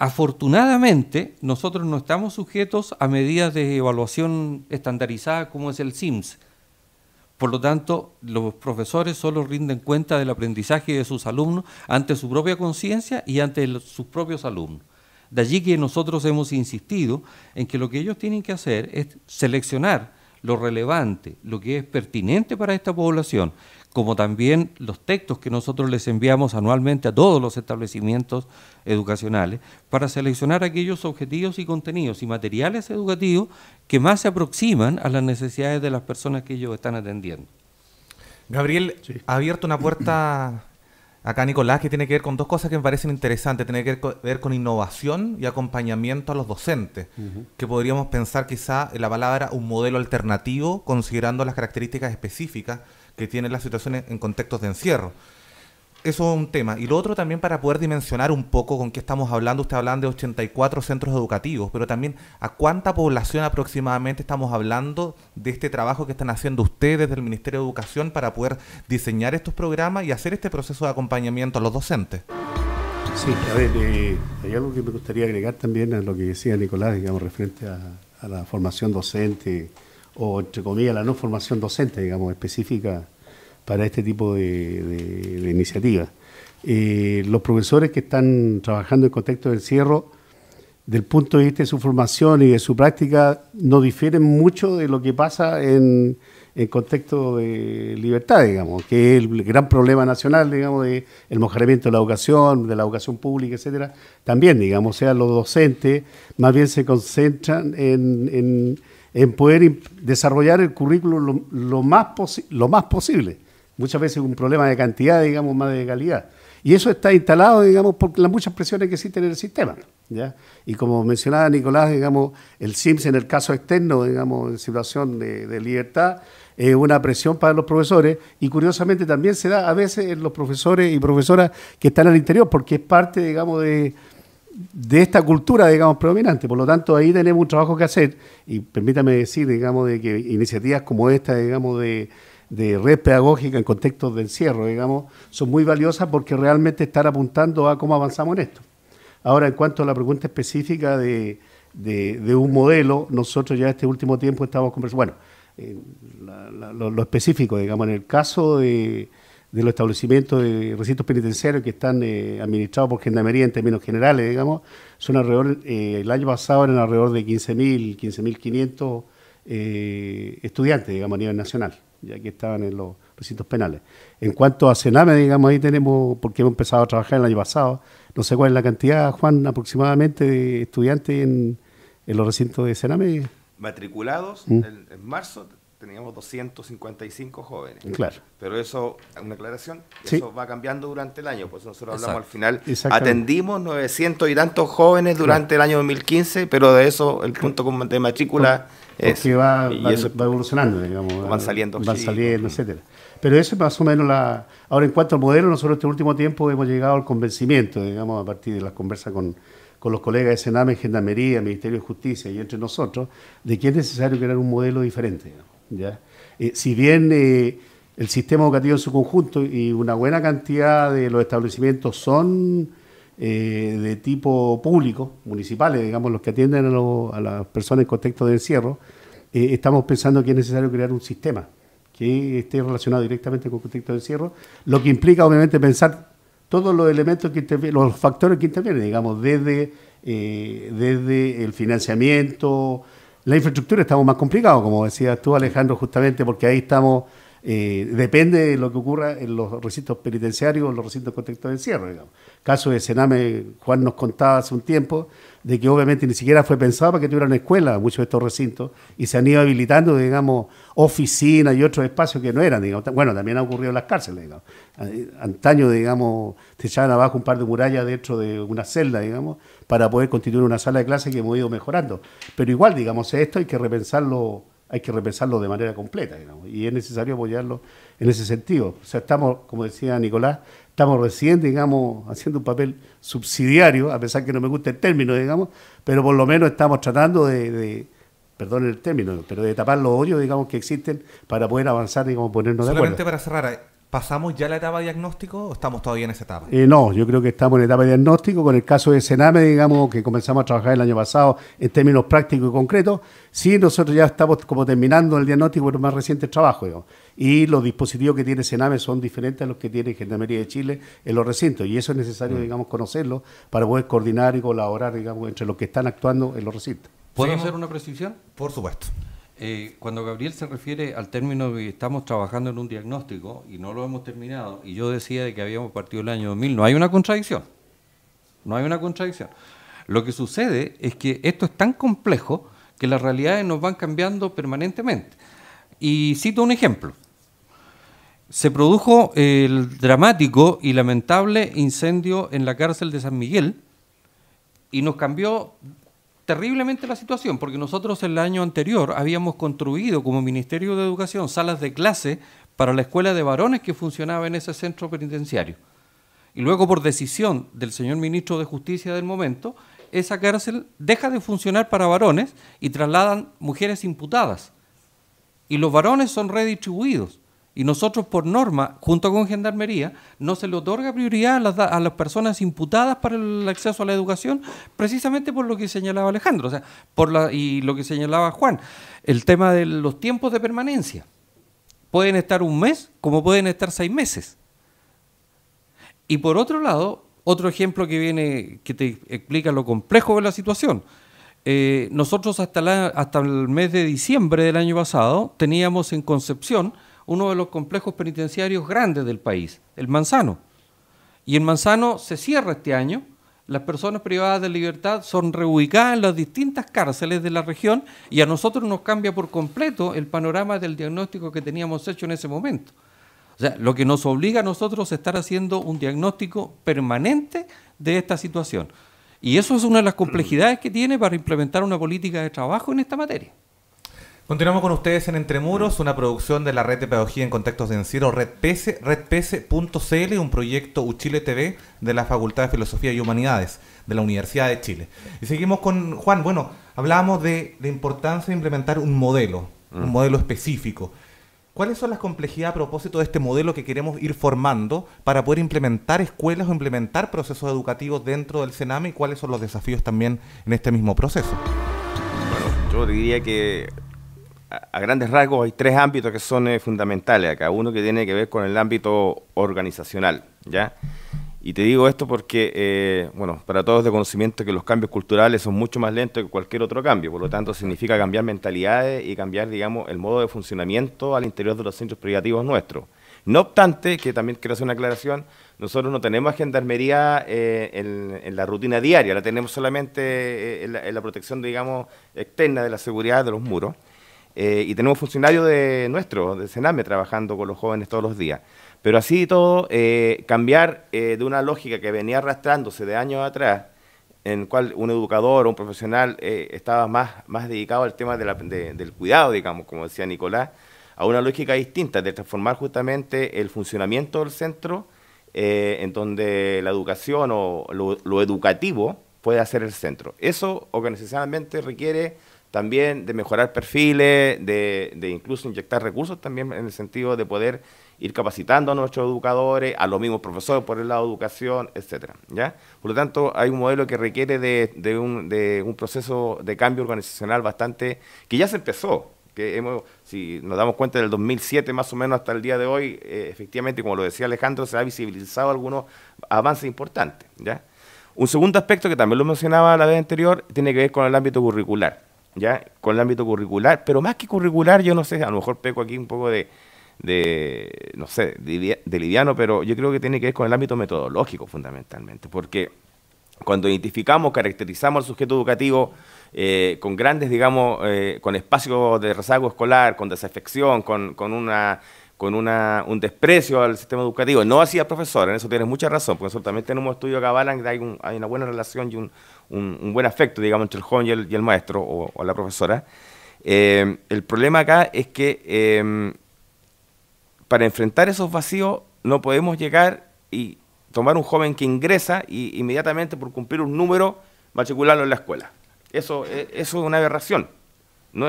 Speaker 2: Afortunadamente, nosotros no estamos sujetos a medidas de evaluación estandarizada como es el SIMS. Por lo tanto, los profesores solo rinden cuenta del aprendizaje de sus alumnos ante su propia conciencia y ante sus propios alumnos. De allí que nosotros hemos insistido en que lo que ellos tienen que hacer es seleccionar lo relevante, lo que es pertinente para esta población, como también los textos que nosotros les enviamos anualmente a todos los establecimientos educacionales, para seleccionar aquellos objetivos y contenidos y materiales educativos que más se aproximan a las necesidades de las personas que ellos están atendiendo. Gabriel, ha abierto una puerta
Speaker 1: acá Nicolás que tiene que ver con dos cosas que me parecen interesantes, tiene que ver con, innovación y acompañamiento a los docentes, que podríamos pensar quizá en la palabra un modelo alternativo considerando las características específicas que tienen las situaciones en, contextos de encierro. Eso es un tema. Y lo otro también para poder dimensionar un poco con qué estamos hablando. Usted hablan de 84 centros educativos, pero también a cuánta población aproximadamente estamos hablando de este trabajo que están haciendo ustedes del Ministerio de Educación para poder diseñar estos programas y hacer este proceso
Speaker 5: de acompañamiento a los docentes. Sí, a ver, eh, hay algo que me gustaría agregar también a lo que decía Nicolás, digamos, referente a la formación docente o entre comillas la no formación docente, digamos, específica para este tipo de, iniciativas. Eh, los profesores que están trabajando en contexto del cierro, del punto de vista de su formación y de su práctica, no difieren mucho de lo que pasa en, en contexto de libertad, digamos, que es el gran problema nacional, digamos, del el de la educación, de la educación pública, etcétera, también, digamos, o sea, los docentes más bien se concentran en en poder desarrollar el currículum lo, lo más lo más posible. Muchas veces un problema de cantidad, digamos, más de calidad. Y eso está instalado, digamos, por las muchas presiones que existen en el sistema. ¿ya? Y como mencionaba Nicolás, digamos, el SIMS en el caso externo, digamos, en situación de, libertad, es una presión para los profesores y curiosamente también se da a veces en los profesores y profesoras que están al interior, porque es parte, digamos, de, de esta cultura, digamos, predominante. Por lo tanto, ahí tenemos un trabajo que hacer y permítame decir, digamos, de que iniciativas como esta, digamos, de, de red pedagógica en contextos de encierro, digamos, son muy valiosas porque realmente están apuntando a cómo avanzamos en esto. Ahora, en cuanto a la pregunta específica de, de, un modelo, nosotros ya este último tiempo estamos conversando, bueno, eh, lo, específico, digamos, en el caso de, de los establecimientos de recintos penitenciarios que están eh, administrados por Gendarmería en términos generales, digamos, son alrededor, eh, el año pasado eran alrededor de 15.000, 15.500 eh, estudiantes, digamos, a nivel nacional, ya que estaban en los recintos penales. En cuanto a cename digamos, ahí tenemos, porque hemos empezado a trabajar el año pasado, no sé cuál es la cantidad, Juan, aproximadamente de estudiantes en, los recintos de cename
Speaker 3: Matriculados mm. en marzo teníamos 255 jóvenes. Claro. Pero eso, una aclaración, eso va cambiando durante el año. Pues nosotros hablamos al final, atendimos 900 y tantos jóvenes durante el año 2015, pero de eso el punto de matrícula
Speaker 5: es. Va, y va, evolucionando, digamos. Van saliendo. Van saliendo, etcétera. Pero eso es más o menos la... Ahora, en cuanto al modelo, nosotros este último tiempo hemos llegado al convencimiento, digamos, a partir de las conversas con, con los colegas de Sename, Gendarmería, Ministerio de Justicia y entre nosotros, de que es necesario crear un modelo diferente. Digamos ¿ya? Eh, si bien eh, el sistema educativo en su conjunto y una buena cantidad de los establecimientos son eh, de tipo público, municipales, digamos, los que atienden a, las personas en contexto de encierro, estamos pensando que es necesario crear un sistema que esté relacionado directamente con el contexto de encierro, lo que implica obviamente pensar todos los elementos que los factores que intervienen, digamos, desde, desde el financiamiento, la infraestructura estamos más complicados, como decías tú, Alejandro, justamente porque ahí estamos, eh, depende de lo que ocurra en los recintos penitenciarios o los recintos contextos de encierro, digamos. Caso de Sename, Juan nos contaba hace un tiempo, de que obviamente ni siquiera fue pensado para que tuvieran escuela muchos de estos recintos y se han ido habilitando, digamos, oficinas y otros espacios que no eran, digamos. Bueno, también ha ocurrido en las cárceles, digamos. Antaño, digamos, te echaban abajo un par de murallas dentro de una celda, digamos, para poder constituir una sala de clase que hemos ido mejorando. Pero igual, digamos, esto hay que repensarlo hay que repensarlo de manera completa, digamos, y es necesario apoyarlo en ese sentido. O sea, estamos, como decía Nicolás, estamos recién, digamos, haciendo un papel subsidiario, a pesar que no me gusta el término, digamos, pero por lo menos estamos tratando de, de perdón el término, pero de tapar los hoyos, digamos, que existen para poder avanzar, y digamos, ponernos de acuerdo.
Speaker 1: para cerrar, ¿Pasamos ya la etapa de diagnóstico o estamos todavía en esa etapa?
Speaker 5: Eh, no, yo creo que estamos en etapa de diagnóstico. Con el caso de Sename, digamos, que comenzamos a trabajar el año pasado en términos prácticos y concretos, sí, nosotros ya estamos como terminando el diagnóstico en los más recientes trabajos. Y los dispositivos que tiene Sename son diferentes a los que tiene Gendarmería de Chile en los recintos. Y eso es necesario, mm. digamos, conocerlo para poder coordinar y colaborar, digamos, entre los que están actuando en los recintos.
Speaker 2: ¿Puedo hacer una precisión? Por supuesto. Eh, cuando Gabriel se refiere al término de que estamos trabajando en un diagnóstico y no lo hemos terminado, y yo decía que habíamos partido el año 2000, no hay una contradicción. No hay una contradicción. Lo que sucede es que esto es tan complejo que las realidades nos van cambiando permanentemente. Y cito un ejemplo. Se produjo el dramático y lamentable incendio en la cárcel de San Miguel y nos cambió terriblemente la situación, porque nosotros el año anterior habíamos construido como Ministerio de Educación salas de clase para la escuela de varones que funcionaba en ese centro penitenciario. Y luego, por decisión del señor ministro de Justicia del momento, esa cárcel deja de funcionar para varones y trasladan mujeres imputadas. Y los varones son redistribuidos. Y nosotros, por norma, junto con Gendarmería, no se le otorga prioridad a las, a las, personas imputadas para el acceso a la educación, precisamente por lo que señalaba Alejandro o sea, por la, y lo que señalaba Juan, el tema de los tiempos de permanencia. Pueden estar un mes como pueden estar seis meses. Y por otro lado, otro ejemplo que viene, que te explica lo complejo de la situación. Eh, nosotros hasta, hasta el mes de diciembre del año pasado teníamos en Concepción uno de los complejos penitenciarios grandes del país, el Manzano. Y el Manzano se cierra este año. Las personas privadas de libertad son reubicadas en las distintas cárceles de la región y a nosotros nos cambia por completo el panorama del diagnóstico que teníamos hecho en ese momento. O sea, lo que nos obliga a nosotros es estar haciendo un diagnóstico permanente de esta situación. Y eso es una de las complejidades que tiene para implementar una política de trabajo en esta materia. Continuamos con ustedes en Entre
Speaker 1: Muros, una producción de la Red de Pedagogía en Contextos de encierro RedPese.cl redpc.cl, un proyecto Uchile TV de la Facultad de Filosofía y Humanidades de la Universidad de Chile. Y seguimos con Juan, bueno, hablábamos de la importancia de implementar un modelo, un mm. modelo específico. ¿Cuáles son las complejidades a propósito de este modelo que queremos ir formando para poder implementar escuelas o implementar procesos educativos dentro del CENAME y cuáles son los desafíos también en este mismo proceso? Bueno,
Speaker 3: yo diría que a grandes rasgos hay tres ámbitos que son eh, fundamentales cada Uno que tiene que ver con el ámbito organizacional, ¿ya? Y te digo esto porque, eh, bueno, para todos de conocimiento que los cambios culturales son mucho más lentos que cualquier otro cambio, por lo tanto significa cambiar mentalidades y cambiar, digamos, el modo de funcionamiento al interior de los centros privativos nuestros. No obstante, que también quiero hacer una aclaración, nosotros no tenemos gendarmería eh, en, la rutina diaria, la tenemos solamente en la protección, digamos, externa de la seguridad de los muros. Eh, y tenemos funcionarios de nuestro, de Sename, trabajando con los jóvenes todos los días. Pero así y todo, eh, cambiar eh, de una lógica que venía arrastrándose de años atrás, en cual un educador o un profesional estaba más, más dedicado al tema del cuidado, digamos, como decía Nicolás, a una lógica distinta de transformar justamente el funcionamiento del centro en donde la educación o lo, educativo puede hacer el centro. Eso que necesariamente requiere también de mejorar perfiles, de, incluso inyectar recursos también en el sentido de poder ir capacitando a nuestros educadores, a los mismos profesores por el lado de educación, etcétera. ¿ya? Por lo tanto, hay un modelo que requiere de, un, proceso de cambio organizacional bastante, que ya se empezó, que hemos, si nos damos cuenta del 2007 más o menos hasta el día de hoy, eh, efectivamente, como lo decía Alejandro, se ha visibilizado algunos avances importantes. ¿ya? Un segundo aspecto que también lo mencionaba la vez anterior, tiene que ver con el ámbito curricular. ¿ya? Con el ámbito curricular, pero más que curricular, yo no sé, a lo mejor peco aquí un poco de, de no sé, de, liviano, pero yo creo que tiene que ver con el ámbito metodológico fundamentalmente, porque cuando identificamos, caracterizamos al sujeto educativo eh, con grandes, digamos, eh, con espacios de rezago escolar, con desafección, con, con una con un desprecio al sistema educativo, no hacía profesor en eso tienes mucha razón, porque nosotros también tenemos estudios que avalan que hay, un, una buena relación y un, buen afecto, digamos, entre el joven y el, maestro o, la profesora. Eh, el problema acá es que eh, para enfrentar esos vacíos no podemos llegar y tomar un joven que ingresa y inmediatamente por cumplir un número matricularlo en la escuela. Eso, eh, eso es una aberración.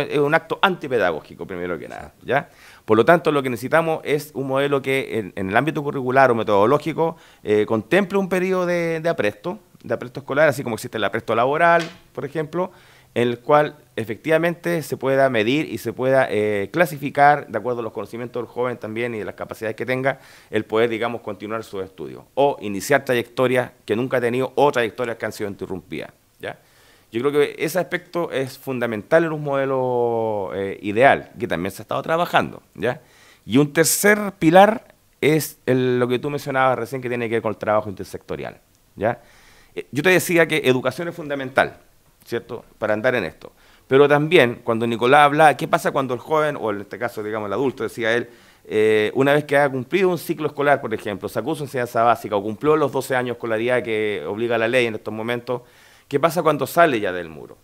Speaker 3: es un acto antipedagógico, primero que nada. ¿ya? Por lo tanto, lo que necesitamos es un modelo que en, el ámbito curricular o metodológico eh, contemple un periodo de, apresto, de apresto escolar, así como existe el apresto laboral, por ejemplo, en el cual efectivamente se pueda medir y se pueda eh, clasificar, de acuerdo a los conocimientos del joven también y de las capacidades que tenga, el poder, digamos, continuar sus estudios o iniciar trayectorias que nunca ha tenido o trayectorias que han sido interrumpidas. Yo creo que ese aspecto es fundamental en un modelo eh, ideal, que también se ha estado trabajando. ¿ya? Y un tercer pilar es lo que tú mencionabas recién, que tiene que ver con el trabajo intersectorial. ¿ya? Eh, yo te decía que educación es fundamental, ¿cierto?, para andar en esto. Pero también, cuando Nicolás habla, ¿qué pasa cuando el joven, o en este caso, digamos, el adulto, decía él, eh, una vez que ha cumplido un ciclo escolar, por ejemplo, sacó su enseñanza básica o cumplió los 12 años de escolaridad que obliga la ley en estos momentos, ¿Qué pasa cuando sale ya del muro?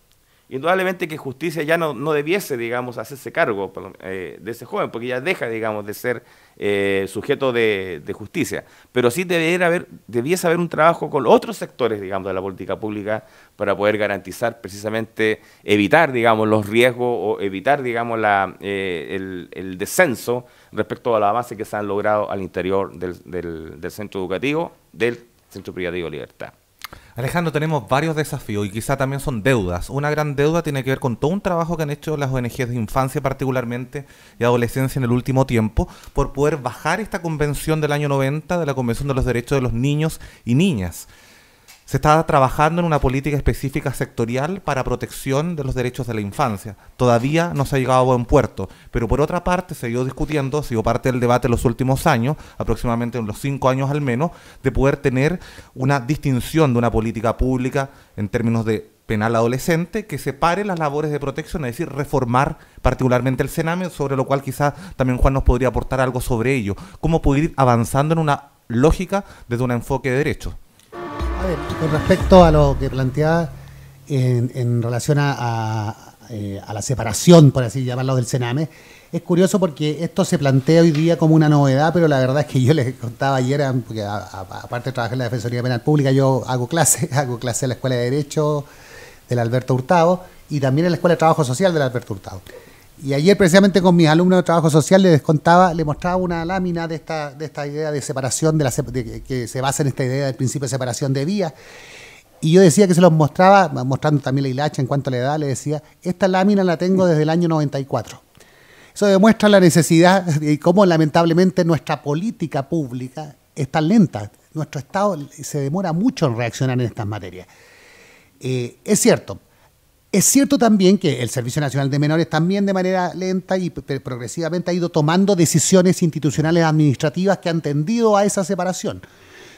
Speaker 3: Indudablemente que justicia ya no, no debiese, digamos, hacerse cargo eh, de ese joven, porque ya deja, digamos, de ser eh, sujeto de, justicia. Pero sí debiera haber, debiese haber un trabajo con otros sectores, digamos, de la política pública para poder garantizar precisamente, evitar, digamos, los riesgos o evitar, digamos, la, eh, el, descenso respecto a la base que se han logrado al interior del, centro educativo, del centro privativo Libertad.
Speaker 1: Alejandro, tenemos varios desafíos y quizá también son deudas. Una gran deuda tiene que ver con todo un trabajo que han hecho las ONGs de infancia particularmente y adolescencia en el último tiempo por poder bajar esta convención del año 90 de la Convención de los Derechos de los Niños y Niñas se está trabajando en una política específica sectorial para protección de los derechos de la infancia. Todavía no se ha llegado a buen puerto, pero por otra parte se ha ido discutiendo, ha sido parte del debate en los últimos años, aproximadamente en los cinco años al menos, de poder tener una distinción de una política pública en términos de penal adolescente que separe las labores de protección, es decir, reformar particularmente el Sename, sobre lo cual quizás también Juan nos podría aportar algo sobre ello. ¿Cómo poder ir avanzando en una lógica desde un enfoque de derechos?
Speaker 4: con respecto a lo que planteaba en, relación eh, a, la separación, por así llamarlo, del Sename, es curioso porque esto se plantea hoy día como una novedad, pero la verdad es que yo les contaba ayer, porque aparte de trabajar en la Defensoría Penal Pública, yo hago clases, hago clases en la Escuela de Derecho del Alberto Hurtado y también en la Escuela de Trabajo Social del Alberto Hurtado. Y ayer precisamente con mis alumnos de trabajo social les contaba, les mostraba una lámina de esta, de esta idea de separación, de, la, que se basa en esta idea del principio de separación de vías. Y yo decía que se los mostraba, mostrando también la hilacha en cuanto a la edad, le decía, esta lámina la tengo desde el año 94. Eso demuestra la necesidad y cómo lamentablemente nuestra política pública es tan lenta. Nuestro Estado se demora mucho en reaccionar en estas materias. Eh, es cierto, es cierto también que el Servicio Nacional de Menores también de manera lenta y progresivamente ha ido tomando decisiones institucionales administrativas que han tendido a esa separación.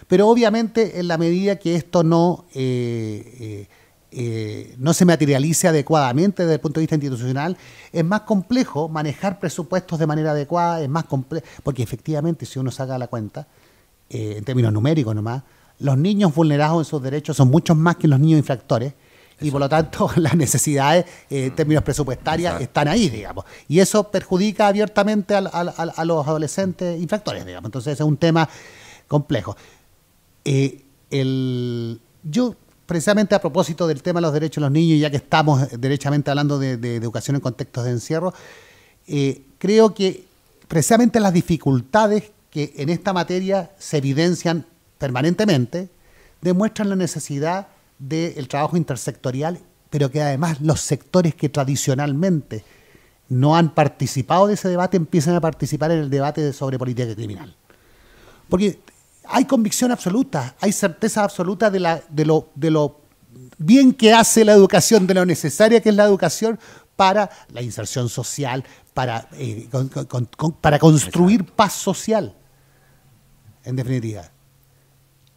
Speaker 4: Pero obviamente en la medida que esto no, eh, eh, eh, no se materialice adecuadamente desde el punto de vista institucional, es más complejo manejar presupuestos de manera adecuada, es más complejo, porque efectivamente si uno saca la cuenta, en términos numéricos nomás, los niños vulnerados en sus derechos son muchos más que los niños infractores y por lo tanto las necesidades eh, en términos presupuestarias están ahí, digamos. Y eso perjudica abiertamente a, los adolescentes infractores, digamos. Entonces es un tema complejo. Eh, yo, precisamente a propósito del tema de los derechos de los niños, ya que estamos derechamente hablando de, educación en contextos de encierro, eh, creo que precisamente las dificultades que en esta materia se evidencian permanentemente demuestran la necesidad del trabajo intersectorial, pero que además los sectores que tradicionalmente no han participado de ese debate empiezan a participar en el debate sobre política criminal. Porque hay convicción absoluta, hay certeza absoluta de, de, lo, bien que hace la educación, de lo necesaria que es la educación para la inserción social, para, eh, para construir paz social, en definitiva.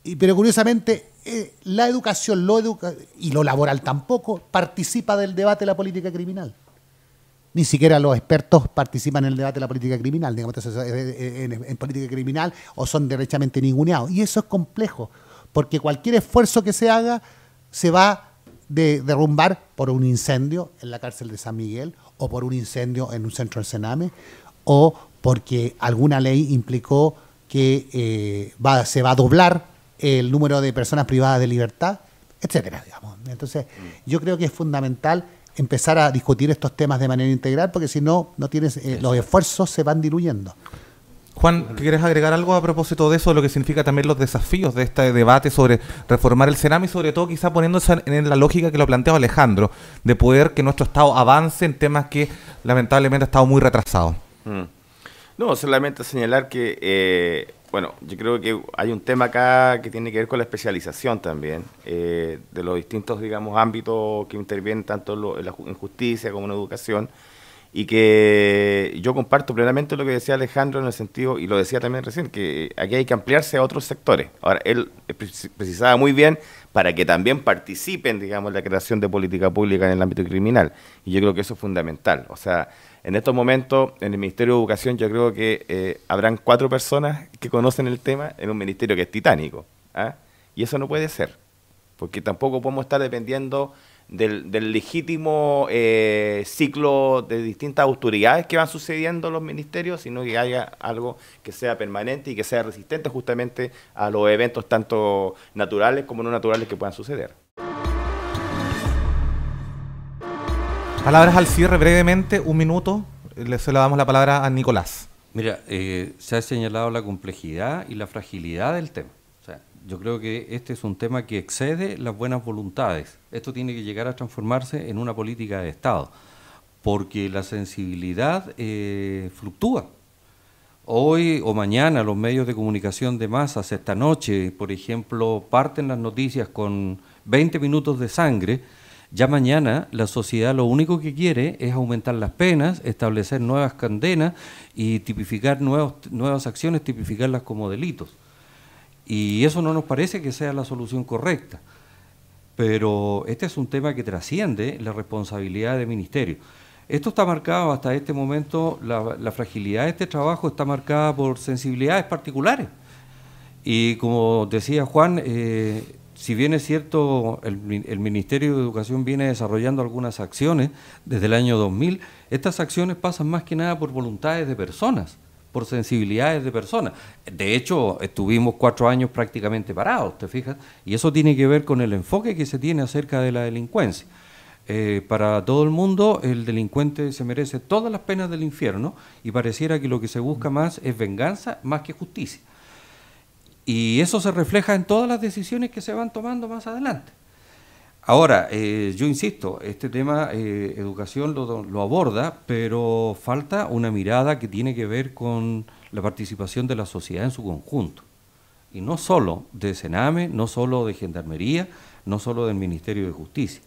Speaker 4: Y, pero curiosamente, eh, la educación lo educa y lo laboral tampoco participa del debate de la política criminal. Ni siquiera los expertos participan en el debate de la política criminal, digamos, eh, eh, en, política criminal o son derechamente ninguneados. Y eso es complejo, porque cualquier esfuerzo que se haga se va de derrumbar por un incendio en la cárcel de San Miguel o por un incendio en un centro de Sename o porque alguna ley implicó que va, se va a doblar el número de personas privadas de libertad, etcétera, digamos. Entonces, yo creo que es fundamental empezar a discutir estos temas de manera integral, porque si no, no tienes eh, los esfuerzos se van diluyendo.
Speaker 1: Juan, ¿quieres agregar algo a propósito de eso, lo que significa también los desafíos de este debate sobre reformar el CENAM y sobre todo quizá poniéndose en la lógica que lo planteaba Alejandro, de poder que nuestro Estado avance en temas que lamentablemente ha estado muy retrasado? Mm.
Speaker 3: No, solamente señalar que eh, bueno, yo creo que hay un tema acá que tiene que ver con la especialización también, eh, de los distintos, digamos, ámbitos que intervienen tanto en, la, en justicia como en educación, y que yo comparto plenamente lo que decía Alejandro en el sentido, y lo decía también recién, que aquí hay que ampliarse a otros sectores. Ahora, él precisaba muy bien para que también participen, digamos, la creación de política pública en el ámbito criminal, y yo creo que eso es fundamental. O sea, en estos momentos, en el Ministerio de Educación, yo creo que eh, habrán cuatro personas que conocen el tema en un ministerio que es titánico. ¿ah? Y eso no puede ser, porque tampoco podemos estar dependiendo del, legítimo eh, ciclo de distintas autoridades que van sucediendo en los ministerios, sino que haya algo que sea permanente y que sea resistente justamente a los eventos tanto naturales como no naturales que puedan suceder.
Speaker 1: Palabras al cierre brevemente, un minuto. Le, damos la palabra a Nicolás.
Speaker 2: Mira, eh, se ha señalado la complejidad y la fragilidad del tema. O sea, yo creo que este es un tema que excede las buenas voluntades. Esto tiene que llegar a transformarse en una política de Estado, porque la sensibilidad eh, fluctúa. Hoy o mañana los medios de comunicación de masas, esta noche, por ejemplo, parten las noticias con 20 minutos de sangre ya mañana la sociedad lo único que quiere es aumentar las penas, establecer nuevas condenas y tipificar nuevas acciones, tipificarlas como delitos. Y eso no nos parece que sea la solución correcta. Pero este es un tema que trasciende la responsabilidad del ministerio. Esto está marcado hasta este momento, la, fragilidad de este trabajo está marcada por sensibilidades particulares. Y como decía Juan, eh, si bien es cierto, el, Ministerio de Educación viene desarrollando algunas acciones desde el año 2000, estas acciones pasan más que nada por voluntades de personas, por sensibilidades de personas. De hecho, estuvimos cuatro años prácticamente parados, ¿te fijas? Y eso tiene que ver con el enfoque que se tiene acerca de la delincuencia. Eh, para todo el mundo, el delincuente se merece todas las penas del infierno y pareciera que lo que se busca más es venganza más que justicia. Y eso se refleja en todas las decisiones que se van tomando más adelante. Ahora, eh, yo insisto, este tema eh, educación lo, lo, aborda, pero falta una mirada que tiene que ver con la participación de la sociedad en su conjunto. Y no solo de Sename, no solo de Gendarmería, no solo del Ministerio de Justicia.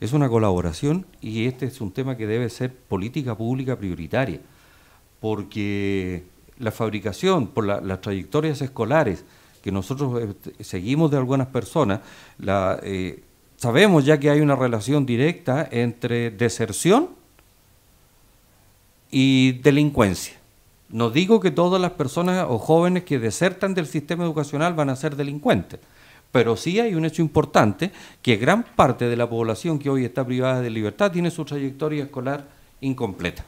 Speaker 2: Es una colaboración y este es un tema que debe ser política pública prioritaria, porque la fabricación, por las trayectorias escolares que nosotros este, seguimos de algunas personas, la, eh, sabemos ya que hay una relación directa entre deserción y delincuencia. No digo que todas las personas o jóvenes que desertan del sistema educacional van a ser delincuentes, pero sí hay un hecho importante que gran parte de la población que hoy está privada de libertad tiene su trayectoria escolar incompleta.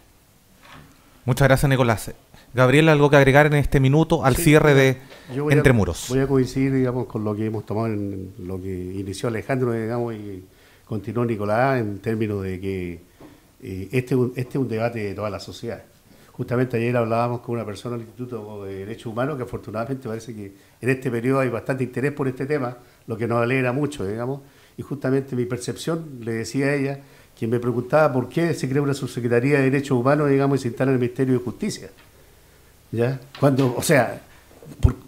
Speaker 1: Muchas gracias, Nicolás. Gabriel, ¿algo que agregar en este minuto al cierre de
Speaker 2: Entre Muros? Voy a coincidir,
Speaker 5: digamos, con lo que hemos tomado, en lo que inició Alejandro, digamos, y continuó Nicolás, en términos de que eh, este, este es un debate de toda la sociedad. Justamente ayer hablábamos con una persona del Instituto de Derechos Humanos que afortunadamente parece que en este periodo hay bastante interés por este tema, lo que nos alegra mucho, digamos. Y justamente mi percepción, le decía a ella, quien me preguntaba por qué se crea una subsecretaría de Derechos Humanos, digamos, y se instala en el Ministerio de Justicia. ¿Ya? Cuando, o sea,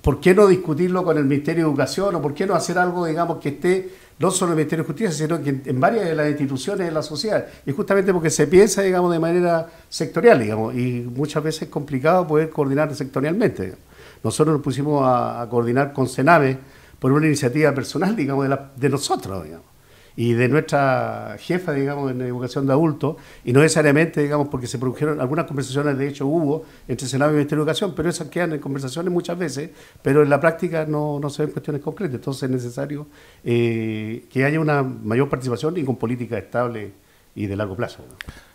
Speaker 5: ¿por, qué no discutirlo con el Ministerio de Educación o por qué no hacer algo, digamos, que esté no solo en el Ministerio de Justicia, sino que en, varias de las instituciones de la sociedad? Y justamente porque se piensa, digamos, de manera sectorial, digamos, y muchas veces es complicado poder coordinar sectorialmente. Nosotros nos pusimos a, coordinar con CENAVE por una iniciativa personal, digamos, de, la, de nosotros, digamos y de nuestra jefa, digamos, en educación de adultos, y no necesariamente, digamos, porque se produjeron algunas conversaciones, de hecho hubo entre Senado y Ministerio de Educación, pero esas quedan en conversaciones muchas veces, pero en la práctica no, no se ven cuestiones concretas. Entonces es necesario eh, que haya una mayor participación y con políticas estables y de largo plazo.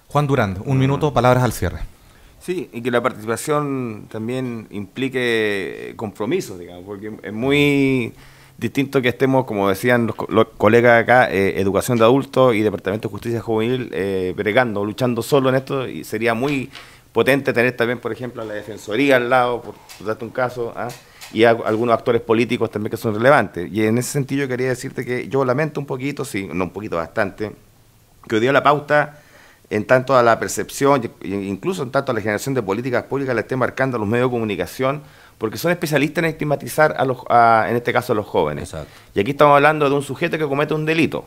Speaker 1: Juan Durán, un minuto, palabras al cierre.
Speaker 3: Sí, y que la participación también implique compromisos, digamos, porque es muy distinto que estemos, como decían los, colegas acá, eh, Educación de Adultos y Departamento de Justicia Juvenil eh, bregando, luchando solo en esto, y sería muy potente tener también, por ejemplo, a la Defensoría al lado, por darte un caso, ¿ah? y a, algunos actores políticos también que son relevantes. Y en ese sentido quería decirte que yo lamento un poquito, sí, no un poquito, bastante, que hoy la pauta en tanto a la percepción, incluso en tanto a la generación de políticas públicas, la esté marcando los medios de comunicación porque son especialistas en estigmatizar, a los, en este caso, a los jóvenes. Y aquí estamos hablando de un sujeto que comete un delito.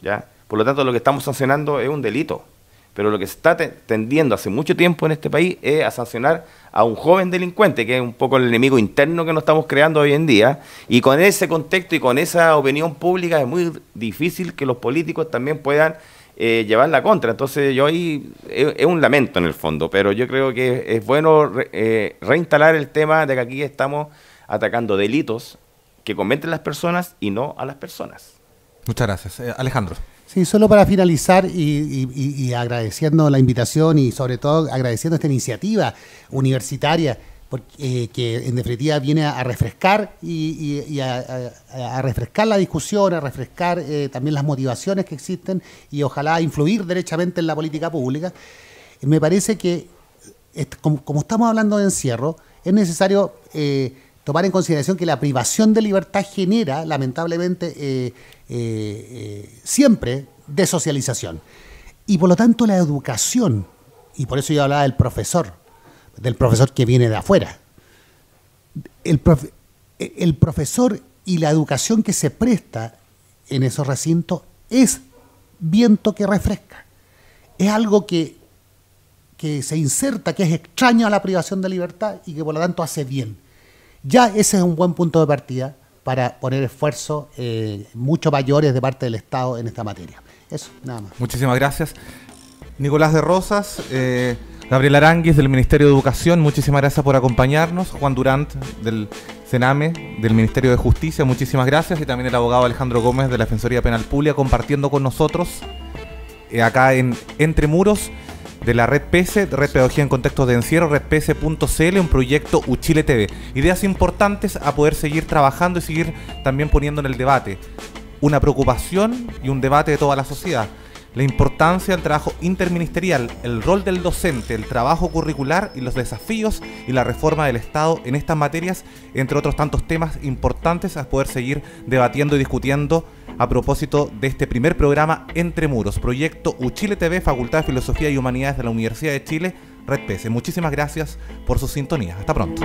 Speaker 3: ¿ya? Por lo tanto, lo que estamos sancionando es un delito. Pero lo que se está tendiendo hace mucho tiempo en este país es a sancionar a un joven delincuente, que es un poco el enemigo interno que nos estamos creando hoy en día. Y con ese contexto y con esa opinión pública es muy difícil que los políticos también puedan eh, llevar la contra. Entonces yo ahí eh, es, un lamento en el fondo, pero yo creo que es, bueno eh, reinstalar el tema de que aquí estamos atacando delitos que cometen las personas y no a las personas. Muchas gracias. Alejandro.
Speaker 4: Sí, solo para finalizar y, y, agradeciendo la invitación y sobre todo agradeciendo esta iniciativa universitaria porque, eh, que en definitiva viene a, refrescar y, a, refrescar la discusión, a refrescar eh, también las motivaciones que existen y ojalá influir derechamente en la política pública. Me parece que, como, estamos hablando de encierro, es necesario eh, tomar en consideración que la privación de libertad genera, lamentablemente, siempre desocialización. Y por lo tanto la educación, y por eso yo hablaba del profesor, del profesor que viene de afuera. El, profesor y la educación que se presta en esos recintos es viento que refresca. Es algo que, que se inserta, que es extraño a la privación de libertad y que por lo tanto hace bien. Ya ese es un buen punto de partida para poner esfuerzos eh, mucho mayores de parte del Estado en esta materia. Eso, nada más.
Speaker 1: Muchísimas gracias. Nicolás de Rosas. Eh, Gabriel Aranguis del Ministerio de Educación, muchísimas gracias por acompañarnos. Juan Durant del Sename, del Ministerio de Justicia, muchísimas gracias. Y también el abogado Alejandro Gómez de la Defensoría Penal Pública compartiendo con nosotros eh, acá en Entre Muros de la Red PC, Red Pedagogía en Contextos de Encierro, redpc.cl, un proyecto Uchile TV. Ideas importantes a poder seguir trabajando y seguir también poniendo en el debate una preocupación y un debate de toda la sociedad la importancia del trabajo interministerial, el rol del docente, el trabajo curricular y los desafíos y la reforma del Estado en estas materias, entre otros tantos temas importantes a poder seguir debatiendo y discutiendo a propósito de este primer programa Entre Muros, proyecto Uchile TV, Facultad de Filosofía y Humanidades de la Universidad de Chile, Red Pese. Muchísimas gracias por su sintonía. Hasta pronto.